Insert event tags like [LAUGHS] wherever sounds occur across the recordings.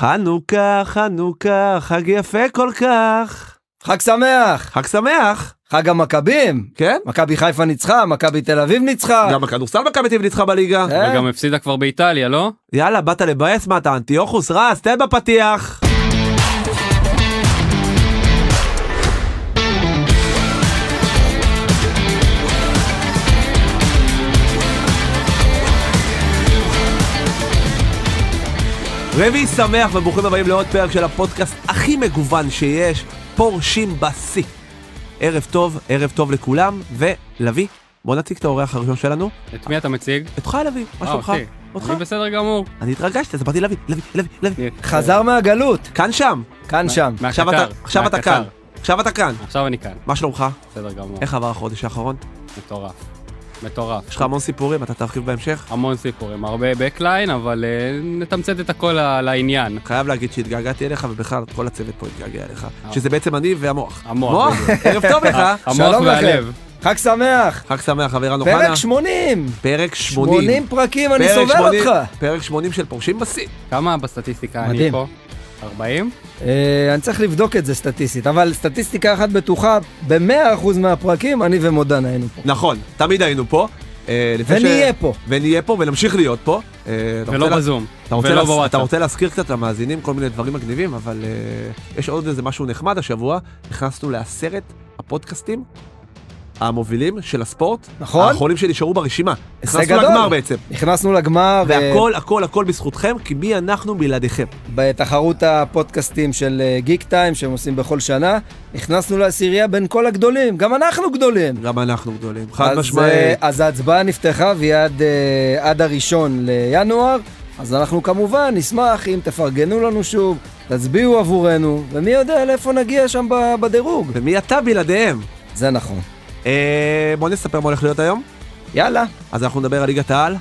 חנוכה, חנוכה, חג יפה כל כך. חג שמח! חג שמח! חג המכבים! כן? מכבי חיפה ניצחה, מכבי תל אביב ניצחה. גם הכדורסל מכבי תל אביב ניצחה בליגה. כן. וגם הפסידה כבר באיטליה, לא? יאללה, באת לבאס מה אתה אנטיוכוס רז, תן בפתיח! רביעי שמח וברוכים הבאים לעוד פרק של הפודקאסט הכי מגוון שיש, פורשים בשיא. ערב טוב, ערב טוב לכולם, ולוי, בוא נציג את האורח הראשון שלנו. את מי אתה מציג? אותך לוי, מה אה, שלומך? אוקיי. אותך? אני בסדר גמור. אני התרגשתי, אז באתי לוי, לוי, לוי, לוי. אה, חזר מהגלות. כאן שם. כאן שם. מהקטר. עכשיו אתה כאן. עכשיו אתה כאן. עכשיו אני כאן. מה שלומך? בסדר גמור. איך עבר החודש האחרון? מטורף. מטורף. יש לך המון סיפורים, אתה תרחיב בהמשך? המון סיפורים, הרבה בקליין, אבל אה, נתמצת את הכל לעניין. חייב להגיד שהתגעגעתי אליך, ובכלל כל הצוות פה התגעגע אליך, אה. שזה בעצם אני והמוח. המוח. מוח, [LAUGHS] ערב טוב לך. אה, המוח והלב. חג שמח. חג שמח, אבירן אוחנה. פרק 80. פרק 80. 80 פרקים, אני סובל אותך. פרק 80 של פורשים בשיא. כמה בסטטיסטיקה אני פה? 40? Uh, אה, אני צריך לבדוק את זה סטטיסטית, אבל סטטיסטיקה אחת בטוחה, ב-100% מהפרקים אני ומודן היינו פה. נכון, תמיד היינו פה. Uh, ונהיה ש... פה. ונהיה פה ונמשיך להיות פה. Uh, ולא לה... בזום. אתה רוצה, ולא להס... אתה רוצה להזכיר קצת למאזינים כל מיני דברים מגניבים, אבל uh, יש עוד איזה משהו נחמד השבוע, נכנסנו לעשרת הפודקאסטים המובילים של הספורט, נכון, החולים שנשארו ברשימה. הישג גדול. נכנסנו לגמר בעצם. נכנסנו לגמר. אה, והכל, ו... הכל, הכל בזכותכם, כי מי אנחנו בלעדיכם. בתחרות הפודקאסטים של גיק אה, טיים, שהם עושים בכל שנה, נכנסנו לעשירייה בין כל הגדולים, גם אנחנו גדולים. גם אנחנו גדולים, חד משמעית. אה, אז ההצבעה נפתחה והיא עד, עד הראשון לינואר. אז אנחנו כמובן נשמח אם תפרגנו לנו שוב, תצביעו עבורנו, ומי יודע לאיפה נגיע שם בדירוג. ומי אתה בלעדיהם? זה נכון. אה, בוא נספר מה הולך להיות היום. יאללה. אז אנחנו נדבר על ליגת העל,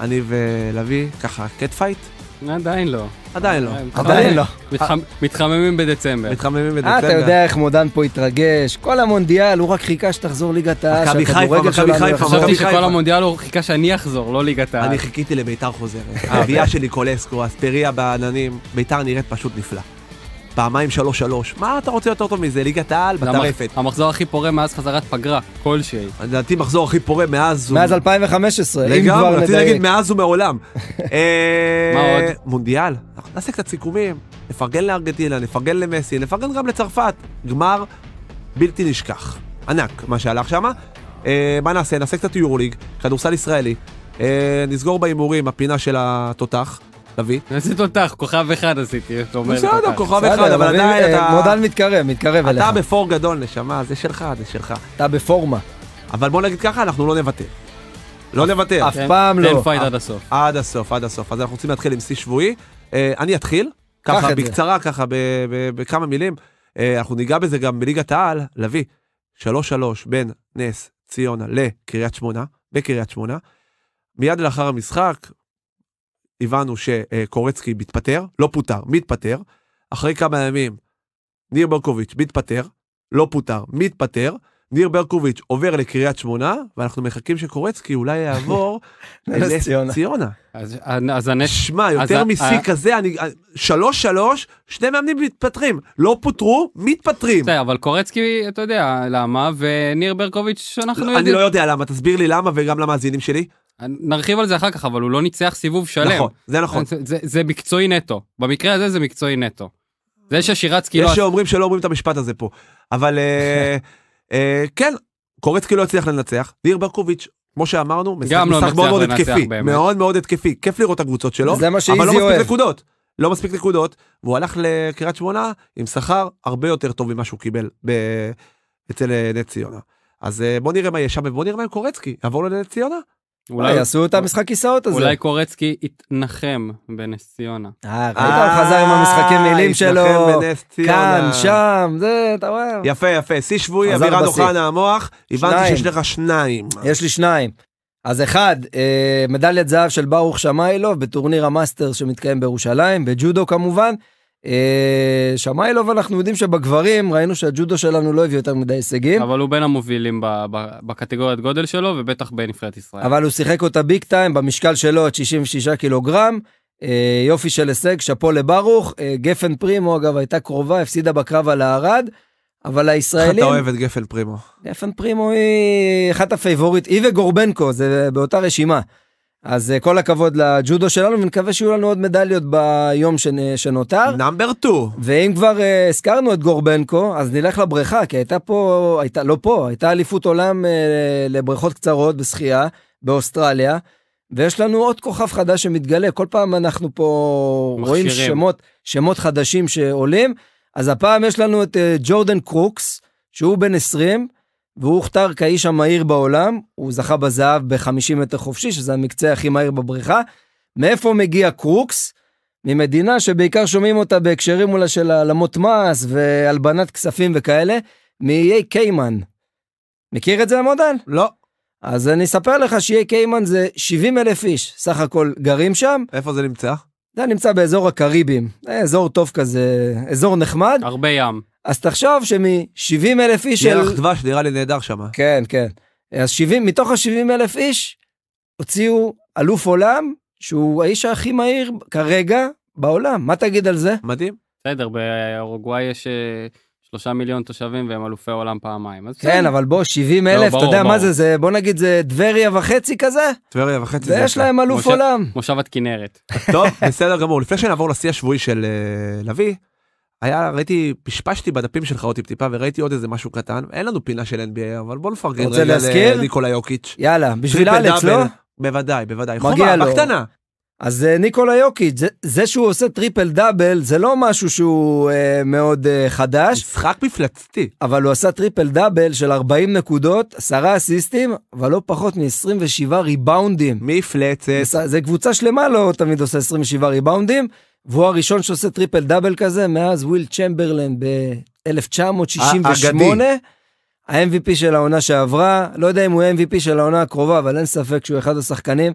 אני ולוי, ככה, קט פייט. עדיין לא. עדיין לא. עדיין לא. מתחממים בדצמבר. מתחממים אה, בדצמבר. אתה יודע איך מודן פה התרגש. כל המונדיאל, הוא רק חיכה שתחזור ליגת העל. מכבי חיפה, מכבי חיפה. חשבתי שכל המונדיאל הוא חיכה שאני אחזור, לא ליגת העל. אני חיכיתי לביתר חוזרת. האבייה שלי קולסקו, אספריה בעננים. ביתר נראית פשוט נפלא. פעמיים שלוש שלוש. מה אתה רוצה יותר טוב מזה? ליגת העל בטרפת. המחזור הכי פורה מאז חזרת פגרה, כלשהי. לדעתי מחזור הכי פורה מאז... מאז 2015, אם כבר נדייק. לגמרי, רציתי להגיד מאז ומעולם. [LAUGHS] אה, מה עוד? מונדיאל. נעשה קצת סיכומים, נפרגן לארגנטינה, נפרגן למסי, נפרגן גם לצרפת. גמר בלתי נשכח. ענק מה שהלך שם. אה, מה נעשה? נעשה קצת יורוליג, כדורסל ישראלי. אה, נסגור בהימורים, הפינה של התותח. תביא. עשית תותח, כוכב אחד עשיתי, אתה אומר. בסדר, כוכב אחד, אבל עדיין אתה... מודל מתקרב, מתקרב אליך. אתה בפור גדול, נשמה, זה שלך, זה שלך. אתה בפורמה. אבל בוא נגיד ככה, אנחנו לא נוותר. לא נוותר. אף פעם לא. תן פייט עד הסוף. עד הסוף, עד הסוף. אז אנחנו רוצים להתחיל עם שיא שבועי. אה, אני אתחיל, ככה בקצרה, ככה בכמה מילים. אה, אנחנו ניגע בזה גם בליגת העל, לביא, 3-3 בין נס ציונה לקריית שמונה, בקריית שמונה. מיד לאחר המשחק, הבנו שקורצקי מתפטר, לא פוטר, מתפטר. אחרי כמה ימים, ניר ברקוביץ' מתפטר, לא פוטר, מתפטר. ניר ברקוביץ' עובר לקריית שמונה, ואנחנו מחכים שקורצקי אולי יעבור [LAUGHS] לנס ציונה. אז הנס... שמע, יותר משיא כזה, אני... אה, שלוש שלוש, שני מאמנים מתפטרים, לא פוטרו, מתפטרים. בסדר, אבל קורצקי, אתה יודע למה, וניר ברקוביץ', אנחנו יודעים. אני לא יודע למה, תסביר לי למה וגם למאזינים שלי. נרחיב על זה אחר כך, אבל הוא לא ניצח סיבוב שלם. נכון, זה נכון. זה, זה, זה מקצועי נטו. במקרה הזה זה מקצועי נטו. זה ששירצקי לא... יש שאומרים שלא אומרים את המשפט הזה פה. אבל אה, [LAUGHS] אה, כן, קורצקי לא הצליח לנצח, ניר ברקוביץ' כמו שאמרנו, משחק לא מאוד מאוד התקפי, באמת. מאוד מאוד התקפי, כיף לראות את הקבוצות שלו, זה מה שאיזי אבל לא מספיק אוהב. נקודות, לא מספיק נקודות, והוא הלך לקריית שמונה עם שכר הרבה יותר טוב ממה שהוא קיבל ב... אצל אה, נט ציונה. אז אה, בוא נראה מה יש שם, ובוא נראה מה עם קורצקי, יעבור לנט ציונה? אולי אה, יעשו את המשחק כיסאות הזה. אולי קורצקי יתנחם בנס ציונה. אה, ראית הוא אה, חזר עם המשחקי מילים שלו, כאן, שם, זה, אתה רואה. יפה, יפה, שיא שבועי, אבירה אוחנה המוח, הבנתי שיש לך שניים. יש לי שניים. אז אחד, אה, מדליית זהב של ברוך שמיילוב בטורניר המאסטר שמתקיים בירושלים, בג'ודו כמובן. אה, שמיילוב אנחנו יודעים שבגברים ראינו שהג'ודו שלנו לא הביא יותר מדי הישגים. אבל הוא בין המובילים בקטגוריית גודל שלו ובטח בנבחרת ישראל. אבל הוא שיחק אותה ביג טיים במשקל שלו עד 66 קילוגרם. אה, יופי של הישג, שאפו לברוך. אה, גפן פרימו אגב הייתה קרובה, הפסידה בקרב על הארד. אבל הישראלים... אתה אוהב את גפן פרימו. גפן פרימו היא אחת הפייבוריט, היא וגורבנקו, זה באותה רשימה. אז אה, כל הכבוד לג'ודו שלנו, ונקווה שיהיו לנו עוד מדליות ביום שנותר. נאמבר 2. ואם כבר uh, הזכרנו את גורבנקו, אז נלך לבריכה, כי הייתה פה, הייתה, לא פה, הייתה אליפות עולם uh, לבריכות קצרות בשחייה באוסטרליה, ויש לנו עוד כוכב חדש שמתגלה, כל פעם אנחנו פה מכשירים. רואים שמות, שמות חדשים שעולים, אז הפעם יש לנו את ג'ורדן uh, קרוקס, שהוא בן 20, והוא הוכתר כאיש המהיר בעולם, הוא זכה בזהב ב-50 מטר חופשי, שזה המקצה הכי מהיר בבריכה. מאיפה מגיע קרוקס? ממדינה שבעיקר שומעים אותה בהקשרים אולי של העלמות מס והלבנת כספים וכאלה, מאיי קיימן. מכיר את זה המודל? לא. אז אני אספר לך שאיי קיימן זה 70 אלף איש, סך הכל גרים שם. איפה זה נמצא? זה נמצא באזור הקריבים, אה, אזור טוב כזה, אזור נחמד. הרבה ים. אז תחשוב שמ-70 אלף איש... ירח של... דבש נראה לי נהדר שם. כן, כן. אז 70, מתוך ה-70 אלף איש, הוציאו אלוף עולם, שהוא האיש הכי מהיר כרגע בעולם. מה תגיד על זה? מדהים. בסדר, באורוגוואי יש... אה, שלושה מיליון תושבים והם אלופי עולם פעמיים. אז כן, אבל בוא, 70 אלף, לא, אתה יודע מה זה, זה, בוא נגיד זה טבריה וחצי כזה? טבריה וחצי. זה... ויש להם אלוף מושב, עולם. מושבת כנרת. טוב, [LAUGHS] בסדר גמור. לפני שנעבור לשיא השבועי של uh, לביא, היה ראיתי פשפשתי בדפים שלך עוד טיפ-טיפה וראיתי עוד איזה משהו קטן אין לנו פינה של NBA אבל בוא נפרגן רוצה להזכיר ניקולה יוקיץ' יאללה בשביל אלץ לא בוודאי בוודאי מגיע לו בקטנה. אז אה, ניקולה יוקיץ' זה, זה שהוא עושה טריפל דאבל זה לא משהו שהוא אה, מאוד אה, חדש משחק מפלצתי אבל הוא עשה טריפל דאבל של 40 נקודות 10 אסיסטים אבל לא פחות מ-27 ריבאונדים מפלצת זה, זה קבוצה שלמה לא תמיד עושה 27 ריבאונדים. והוא הראשון שעושה טריפל דאבל כזה מאז וויל צ'מברלן ב-1968. ה-MVP של העונה שעברה, לא יודע אם הוא MVP של העונה הקרובה, אבל אין ספק שהוא אחד השחקנים,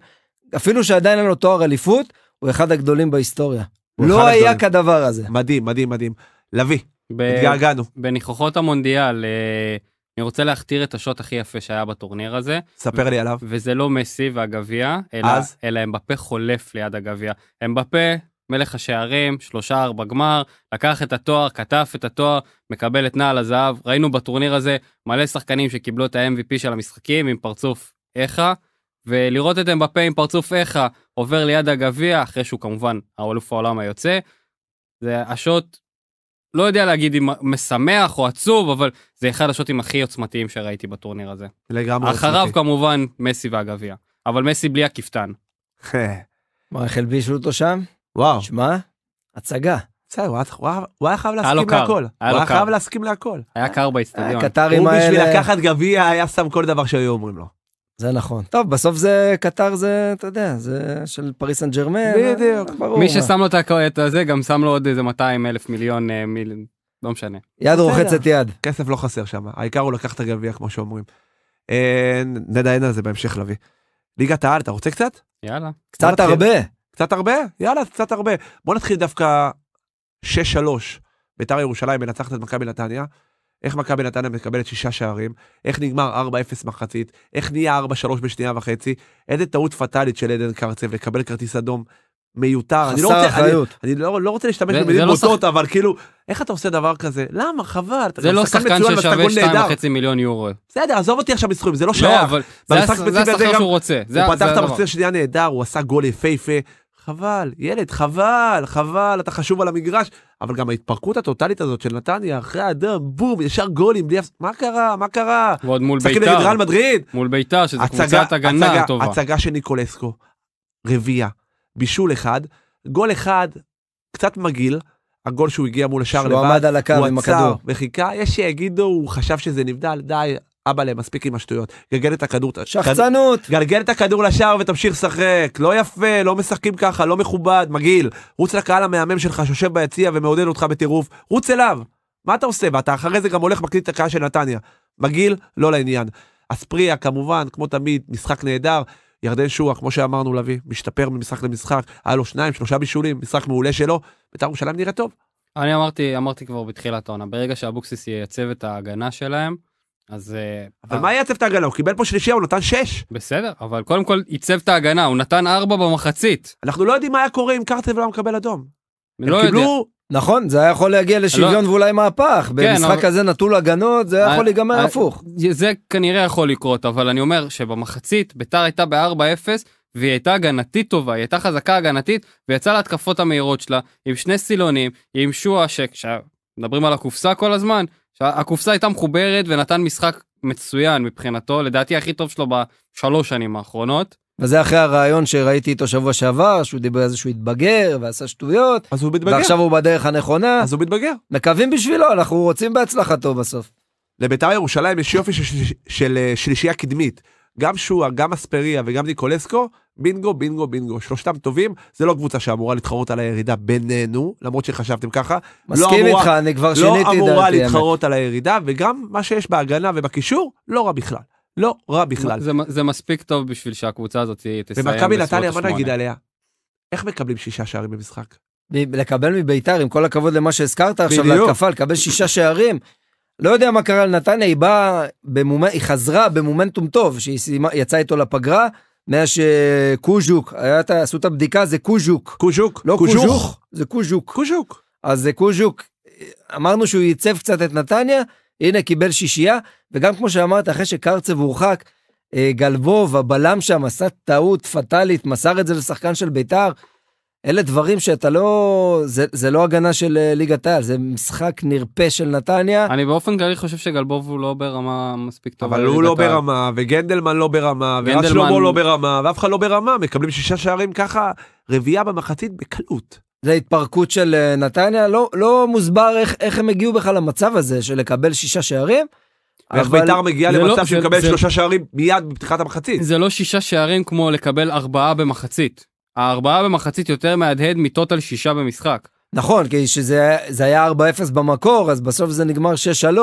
אפילו שעדיין אין לו תואר אליפות, הוא אחד הגדולים בהיסטוריה. לא היה כדבר הזה. מדהים, מדהים, מדהים. לביא, התגעגענו. בניחוחות המונדיאל, אה, אני רוצה להכתיר את השוט הכי יפה שהיה בטורניר הזה. ספר לי עליו. וזה לא מסי והגביע, אלא, אז? אלא אמבפה חולף ליד הגביע. אמבפה מלך השערים, שלושה ארבע גמר, לקח את התואר, כתב את התואר, מקבל את נעל הזהב. ראינו בטורניר הזה מלא שחקנים שקיבלו את ה-MVP של המשחקים עם פרצוף איכה, ולראות את אמבפה עם פרצוף איכה עובר ליד הגביע, אחרי שהוא כמובן האלוף העולם היוצא. זה השוט, לא יודע להגיד אם משמח או עצוב, אבל זה אחד השוטים הכי עוצמתיים שראיתי בטורניר הזה. לגמרי עוצמתי. אחריו עצמתי. כמובן מסי והגביע, אבל מסי בלי הכפתן. [LAUGHS] מה, איך הלבישו אותו שם? וואו. שמע, הצגה. בסדר, הוא היה חייב להסכים להכל. הוא היה חייב להסכים להכל. היה קר באצטדיון. הקטרים האלה... הוא בשביל לקחת גביע היה שם כל דבר שהיו אומרים לו. זה נכון. טוב, בסוף זה, קטר זה, אתה יודע, זה של פריס סן ג'רמן. אה, בדיוק. ברור. מי ששם לו את הזה, גם שם לו עוד איזה 200 אלף מיליון, אה, מיל... לא משנה. יד רוחצת יד. כסף לא חסר שם, העיקר הוא לקח את הגביע, כמו שאומרים. אה, נדיין על זה בהמשך, להביא. ליגת העל, אתה רוצה קצת? יאללה. קצת הרבה. קצת הרבה? יאללה, קצת הרבה. בוא נתחיל דווקא 6-3. ביתר ירושלים מנצחת את מכבי נתניה. איך מכבי נתניה מקבלת שישה שערים, איך נגמר 4-0 מחצית, איך נהיה 4-3 בשנייה וחצי, איזה טעות פטאלית של עדן קרצב לקבל כרטיס אדום מיותר. לא חסר לא אחריות. אני, אני לא, לא רוצה להשתמש במילים לא בוטות, שח... אבל כאילו, איך אתה עושה דבר כזה? למה? חבל. זה לא שחקן ששווה 2.5 מיליון יורו. בסדר, עזוב אותי עכשיו מסכומים, זה לא, לא שייך. זה השחקן שהוא רוצה. הוא פתח את המחצית השנייה נהדר, הוא עשה גול יפהפה, חבל, ילד, חבל, חבל, אתה חשוב על המגרש. אבל גם ההתפרקות הטוטלית הזאת של נתניה, אחרי האדום, בום, ישר גולים, בלי... מה קרה? מה קרה? ועוד מול ביתר. משחקים נגד מדריד. מול ביתר, שזו קבוצת הגנה הצגה, טובה. הצגה של ניקולסקו, רביעייה, בישול אחד, גול אחד, קצת מגעיל, הגול שהוא הגיע מול השער לבד, שהוא עמד על הקו עם הכדור. הוא עצר וחיכה, יש שיגידו, הוא חשב שזה נבדל, די, אבא להם מספיק עם השטויות, גלגל את הכדור, שחצנות, גלגל את הכדור לשער ותמשיך לשחק, לא יפה, לא משחקים ככה, לא מכובד, מגעיל, רוץ לקהל המהמם שלך שיושב ביציע ומעודד אותך בטירוף, רוץ אליו, מה אתה עושה? ואתה אחרי זה גם הולך מקליט את הקהל של נתניה, מגעיל, לא לעניין. אספריה כמובן, כמו תמיד, משחק נהדר, ירדן שועה, כמו שאמרנו לביא, משתפר ממשחק למשחק, היה לו שניים, שלושה בישולים, משחק מעולה שלו, בית"ר ירושלים נראה טוב. אני אמרתי, אמרתי כבר בתחילת העונה, ברגע שאבוקסיס ייצב את ההגנה שלהם, אז... אה, אבל אה, מה יעצב את ההגנה? הוא קיבל פה שלישייה, הוא נתן שש. בסדר, אבל קודם כל עיצב את ההגנה, הוא נתן ארבע במחצית. אנחנו לא יודעים מה היה קורה אם קרטב לא מקבל אדום. לא קיבלו... נכון, זה היה יכול להגיע לא- לשוויון ואולי מהפך. כן, במשחק הזה נטול הגנות, זה היה יכול אה, להיגמר הפוך. זה כנראה יכול לקרות, אבל אני אומר שבמחצית ביתר הייתה ב-4-0, והיא הייתה הגנתית טובה, היא הייתה חזקה הגנתית, ויצאה להתקפות המהירות שלה, עם שני סילונים, עם שועה, שמדברים על הקופסה כל הזמן, הקופסה הייתה מחוברת ונתן משחק מצוין מבחינתו, לדעתי הכי טוב שלו בשלוש שנים האחרונות. וזה אחרי הרעיון שראיתי איתו שבוע שעבר, שהוא דיבר על זה שהוא התבגר ועשה שטויות. אז הוא מתבגר. ועכשיו הוא בדרך הנכונה. אז הוא מתבגר. מקווים בשבילו, אנחנו רוצים בהצלחתו בסוף. לביתר ירושלים יש יופי של, של, של אה, שלישייה קדמית. גם שואה, גם אספריה וגם ניקולסקו, בינגו, בינגו, בינגו. שלושתם טובים, זה לא קבוצה שאמורה להתחרות על הירידה בינינו, למרות שחשבתם ככה. מסכים לא איתך, אני כבר שיניתי לא את דעתי. לא אמורה להתחרות על הירידה, וגם מה שיש בהגנה ובקישור, לא רע בכלל. לא רע בכלל. זה, זה מספיק טוב בשביל שהקבוצה הזאת תסיים בסביבות השמונה. ומכבי נתניה, מה נגיד עליה? איך מקבלים שישה שערים במשחק? לקבל מביתר, עם כל הכבוד למה שהזכרת עכשיו, להתקפה, לקבל שישה שערים, לא יודע מה קרה לנתניה, היא באה, במומנ... היא חזרה במומנטום טוב, שהיא סיימה, יצאה איתו לפגרה, מאז שקוז'וק, עשו את הבדיקה, זה קוז'וק. קוז'וק? לא קוז'וק, זה קוז'וק. קוז'וק. אז זה קוז'וק, אמרנו שהוא ייצב קצת את נתניה, הנה קיבל שישייה, וגם כמו שאמרת, אחרי שקרצב הורחק, אה, גלבוב, הבלם שם, עשה טעות פטאלית, מסר את זה לשחקן של ביתר. אלה דברים שאתה לא... זה, זה לא הגנה של אה, ליגת העל, זה משחק נרפה של נתניה. אני באופן כללי חושב שגלבוב הוא לא ברמה מספיק טובה. אבל הוא לא ברמה, וגנדלמן לא ברמה, לא גנדלמן... שלמה לא ברמה, ואף אחד לא ברמה, מקבלים שישה שערים ככה, רביעייה במחצית בקלות. זה התפרקות של אה, נתניה, לא, לא מוסבר איך, איך הם הגיעו בכלל למצב הזה של לקבל שישה שערים. ואיך אבל... ביתר מגיעה לא- למצב לא, שמקבל זה... שלושה שערים מיד בפתיחת המחצית. זה לא שישה שערים כמו לקבל ארבעה במחצית. הארבעה במחצית יותר מהדהד מטוטל שישה במשחק. נכון, כי שזה היה 4-0 במקור, אז בסוף זה נגמר 6-3,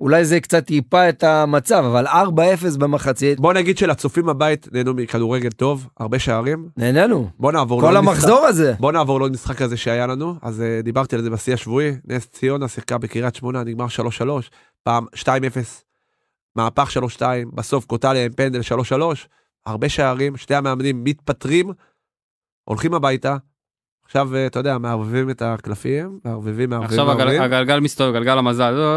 אולי זה קצת ייפה את המצב, אבל 4-0 במחצית. בוא נגיד שלצופים בבית נהנו מכדורגל טוב, הרבה שערים. נהנינו. בוא נעבור כל המחזור הזה. בוא נעבור לעוד משחק הזה שהיה לנו, אז uh, דיברתי על זה בשיא השבועי, נס ציונה שיחקה בקריית שמונה, נגמר 3-3, פעם 2-0, מהפך 3-2, בסוף קוטליה עם פנדל 3-3, הרבה שערים, שתי המאמנים מתפטרים. הולכים הביתה, עכשיו, אה, אתה יודע, מערבבים את הקלפים, מערבבים, מערבבים, עכשיו מערבבים. עכשיו הגלגל מסתובב, גלגל המזל,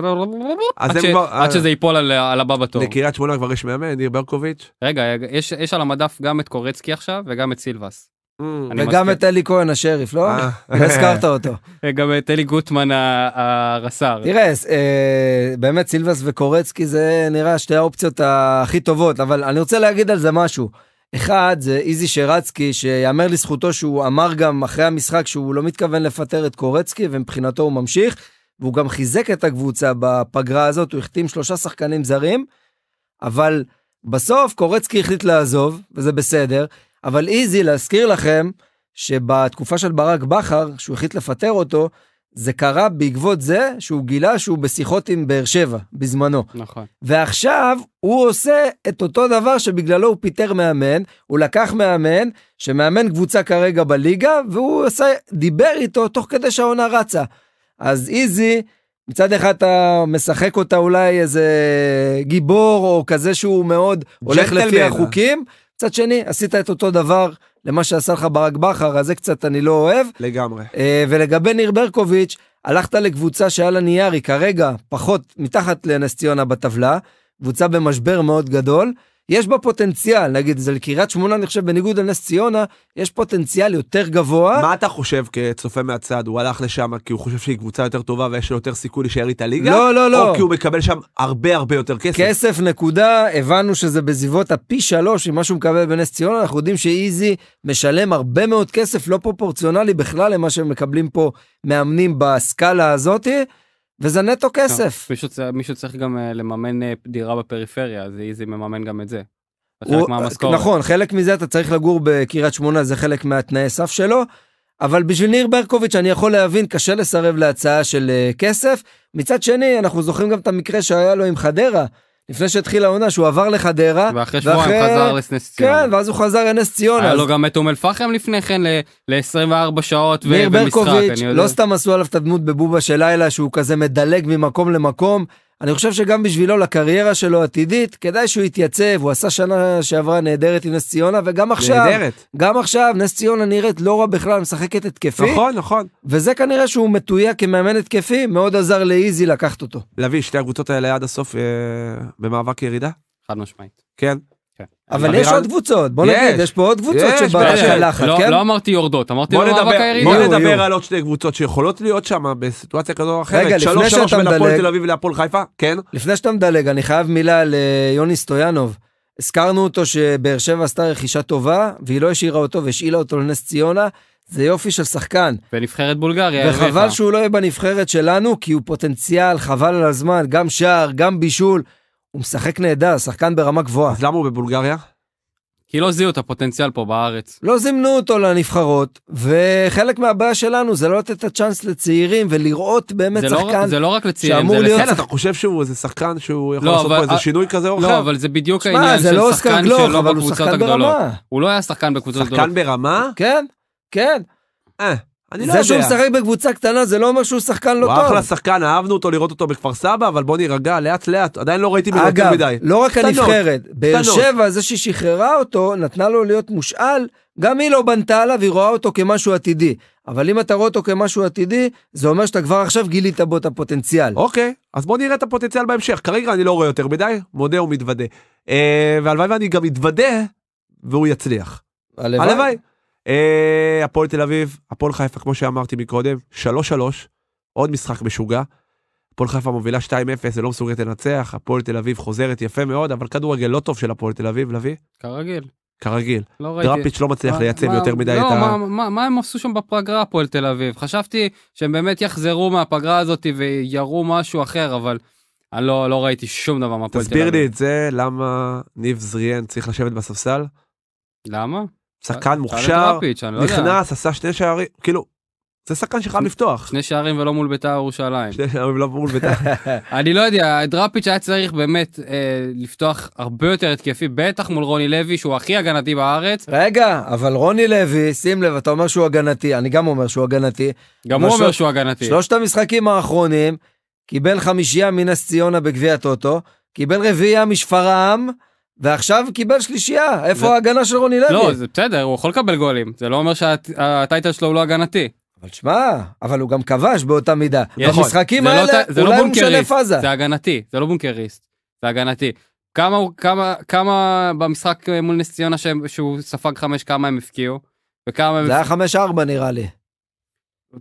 עד, ש... כבר, עד שזה אה, ייפול על, על הבא בתור. לקריית שמונה כבר יש מאמן, ניר ברקוביץ'. רגע, יש, יש על המדף גם את קורצקי עכשיו וגם את סילבס. Mm. וגם את אלי כהן השריף, לא? אה. [LAUGHS] הזכרת אותו. [LAUGHS] גם את אלי גוטמן הרס"ר. תראה, באמת סילבס וקורצקי זה נראה שתי האופציות הכי טובות, אבל אני רוצה להגיד על זה משהו. אחד זה איזי שרצקי, שיאמר לזכותו שהוא אמר גם אחרי המשחק שהוא לא מתכוון לפטר את קורצקי, ומבחינתו הוא ממשיך, והוא גם חיזק את הקבוצה בפגרה הזאת, הוא החתים שלושה שחקנים זרים, אבל בסוף קורצקי החליט לעזוב, וזה בסדר, אבל איזי, להזכיר לכם, שבתקופה של ברק בכר, שהוא החליט לפטר אותו, זה קרה בעקבות זה שהוא גילה שהוא בשיחות עם באר שבע בזמנו. נכון. ועכשיו הוא עושה את אותו דבר שבגללו הוא פיטר מאמן, הוא לקח מאמן שמאמן קבוצה כרגע בליגה, והוא עשה, דיבר איתו תוך כדי שהעונה רצה. אז איזי, מצד אחד אתה משחק אותה אולי איזה גיבור או כזה שהוא מאוד הולך לפי החוקים, מצד שני עשית את אותו דבר למה שעשה לך ברק בכר, אז זה קצת אני לא אוהב. לגמרי. אה, ולגבי ניר ברקוביץ', הלכת לקבוצה שהיה לה נייר, היא כרגע פחות מתחת לנס ציונה בטבלה, קבוצה במשבר מאוד גדול. יש בה פוטנציאל, נגיד זה לקריית שמונה נחשב בניגוד לנס ציונה, יש פוטנציאל יותר גבוה. מה אתה חושב כצופה מהצד, הוא הלך לשם כי הוא חושב שהיא קבוצה יותר טובה ויש לו יותר סיכוי להישאר איתה ליגה? לא, לא, לא. או כי הוא מקבל שם הרבה הרבה יותר כסף? כסף נקודה, הבנו שזה בסביבות הפי שלוש ממה שהוא מקבל בנס ציונה, אנחנו יודעים שאיזי משלם הרבה מאוד כסף לא פרופורציונלי בכלל למה שהם מקבלים פה מאמנים בסקאלה הזאתי. וזה נטו כן. כסף. מישהו, מישהו צריך גם אה, לממן אה, דירה בפריפריה, אז איזי מממן גם את זה. חלק נכון, חלק מזה אתה צריך לגור בקריית שמונה, זה חלק מהתנאי סף שלו. אבל בשביל ניר ברקוביץ' אני יכול להבין, קשה לסרב להצעה של אה, כסף. מצד שני, אנחנו זוכרים גם את המקרה שהיה לו עם חדרה, לפני שהתחילה העונה שהוא עבר לחדרה. ואחרי שבועיים ואחרי... חזר לנס ציונה. כן, ואז הוא חזר לנס ציונה. היה אז... לו גם את אום אל-פחם לפני כן ל-24 שעות ובמשחק. ניר ברקוביץ', לא סתם עשו עליו את הדמות בבובה של לילה שהוא כזה מדלג ממקום למקום. אני חושב שגם בשבילו, לקריירה שלו עתידית, כדאי שהוא יתייצב, הוא עשה שנה שעברה נהדרת עם נס ציונה, וגם עכשיו, נהדרת. גם עכשיו נס ציונה נראית לא רע בכלל, משחקת התקפי. נכון, נכון. וזה כנראה שהוא מתויג כמאמן התקפי, מאוד עזר לאיזי לקחת אותו. להביא שתי הקבוצות האלה עד הסוף אה, במאבק ירידה? חד משמעית. כן. אבל יש עוד קבוצות, בוא נגיד, יש פה עוד קבוצות שבאות הלחץ, לא, כן? לא אמרתי יורדות, אמרתי במאבק לא הירידה. בוא נדבר על עוד שתי קבוצות שיכולות להיות שם בסיטואציה כזו או אחרת. רגע, לפני שאתה מדלג... 3-3 בין הפועל תל אביב להפועל חיפה, כן? לפני שאתה מדלג, אני חייב מילה ליוני אה, סטויאנוב. הזכרנו אותו שבאר שבע עשתה רכישה טובה, והיא לא השאירה אותו והשאילה אותו לנס ציונה. זה יופי של שחקן. בנבחרת בולגריה. וחבל שהוא לא יהיה בנבחרת שלנו, כי הוא פוטנציאל, חבל על הזמן, גם שער, גם בישול. הוא משחק נהדר, שחקן ברמה גבוהה. אז למה הוא בבולגריה? כי לא זיהו את הפוטנציאל פה בארץ. לא זימנו אותו לנבחרות, וחלק מהבעיה שלנו זה לא לתת את הצ'אנס לצעירים ולראות באמת זה לא שחקן לא, זה לא רק לצעירים, זה להיות... כן, אתה חושב שהוא איזה שחקן שהוא יכול לא, לעשות אבל, פה איזה שינוי כזה או לא, אחר? לא, אבל זה בדיוק שמה, העניין זה של לא שחקן גלוך, שלא בקבוצות הגדולות. הוא לא היה שחקן בקבוצות הגדולות. שחקן גדולות. ברמה? כן, כן. אה. אני לא יודע. שהוא משחק בקבוצה קטנה זה לא אומר שהוא שחקן לא טוב. הוא אחלה שחקן, אהבנו אותו לראות אותו בכפר סבא, אבל בוא נירגע לאט לאט, עדיין לא ראיתי מילה יותר מדי. לא רק קטנות, הנבחרת, באר שבע זה שהיא שחררה אותו, נתנה לו להיות מושאל, גם היא לא בנתה עליו, היא רואה אותו כמשהו עתידי. אבל אם אתה רואה אותו כמשהו עתידי, זה אומר שאתה כבר עכשיו גילית בו את הפוטנציאל. אוקיי, אז בוא נראה את הפוטנציאל בהמשך. כרגע אני לא רואה יותר מדי, מודה ומתוודה. אה, והלוואי ואני גם אתוודה, והוא יצליח. הלוואי. הלוואי. אה, הפועל תל אביב, הפועל חיפה, כמו שאמרתי מקודם, 3-3, עוד משחק משוגע. הפועל חיפה מובילה 2-0, זה לא מסוגלת לנצח, הפועל תל אביב חוזרת יפה מאוד, אבל כדורגל לא טוב של הפועל תל אביב, לביא. כרגיל. כרגיל. לא ראיתי. דראפיץ' לא מצליח לייצב יותר מדי לא, את ה... לא, מה, הם עשו שם בפגרה, הפועל תל אביב? חשבתי שהם באמת יחזרו מהפגרה הזאת ויראו משהו אחר, אבל אני לא-, לא ראיתי שום דבר מהפועל תל אביב. תסביר לי את זה, למה ניב זריאן צריך לשבת בספסל? למה? שחקן מוכשר, לא נכנס, עשה שני שערים, כאילו, זה שחקן שחייב לפתוח. שני שערים ולא מול בית"ר ירושלים. שני שערים ולא מול בית"ר. [LAUGHS] אני לא יודע, דראפיץ' היה צריך באמת אה, לפתוח הרבה יותר התקפי, בטח מול רוני לוי שהוא הכי הגנתי בארץ. רגע, אבל רוני לוי, שים לב, אתה אומר שהוא הגנתי, אני גם אומר שהוא הגנתי. גם הוא אומר שהוא הגנתי. שלושת המשחקים האחרונים, קיבל חמישייה מנס ציונה בגביע טוטו, קיבל רביעייה משפרעם. ועכשיו קיבל שלישייה, איפה זה... ההגנה של רוני לוי? לא, זה בסדר, הוא יכול לקבל גולים, זה לא אומר שהטייטל שלו הוא לא הגנתי. אבל שמע, אבל הוא גם כבש באותה מידה. נכון, במשחקים לא האלה, לא, זה אולי לא הוא משנה פאזה. זה הגנתי, זה לא בונקריסט, זה הגנתי. כמה, כמה, כמה במשחק מול נס ציונה שהוא ספג חמש, כמה הם הפקיעו? וכמה... זה היה חמש ארבע נראה לי.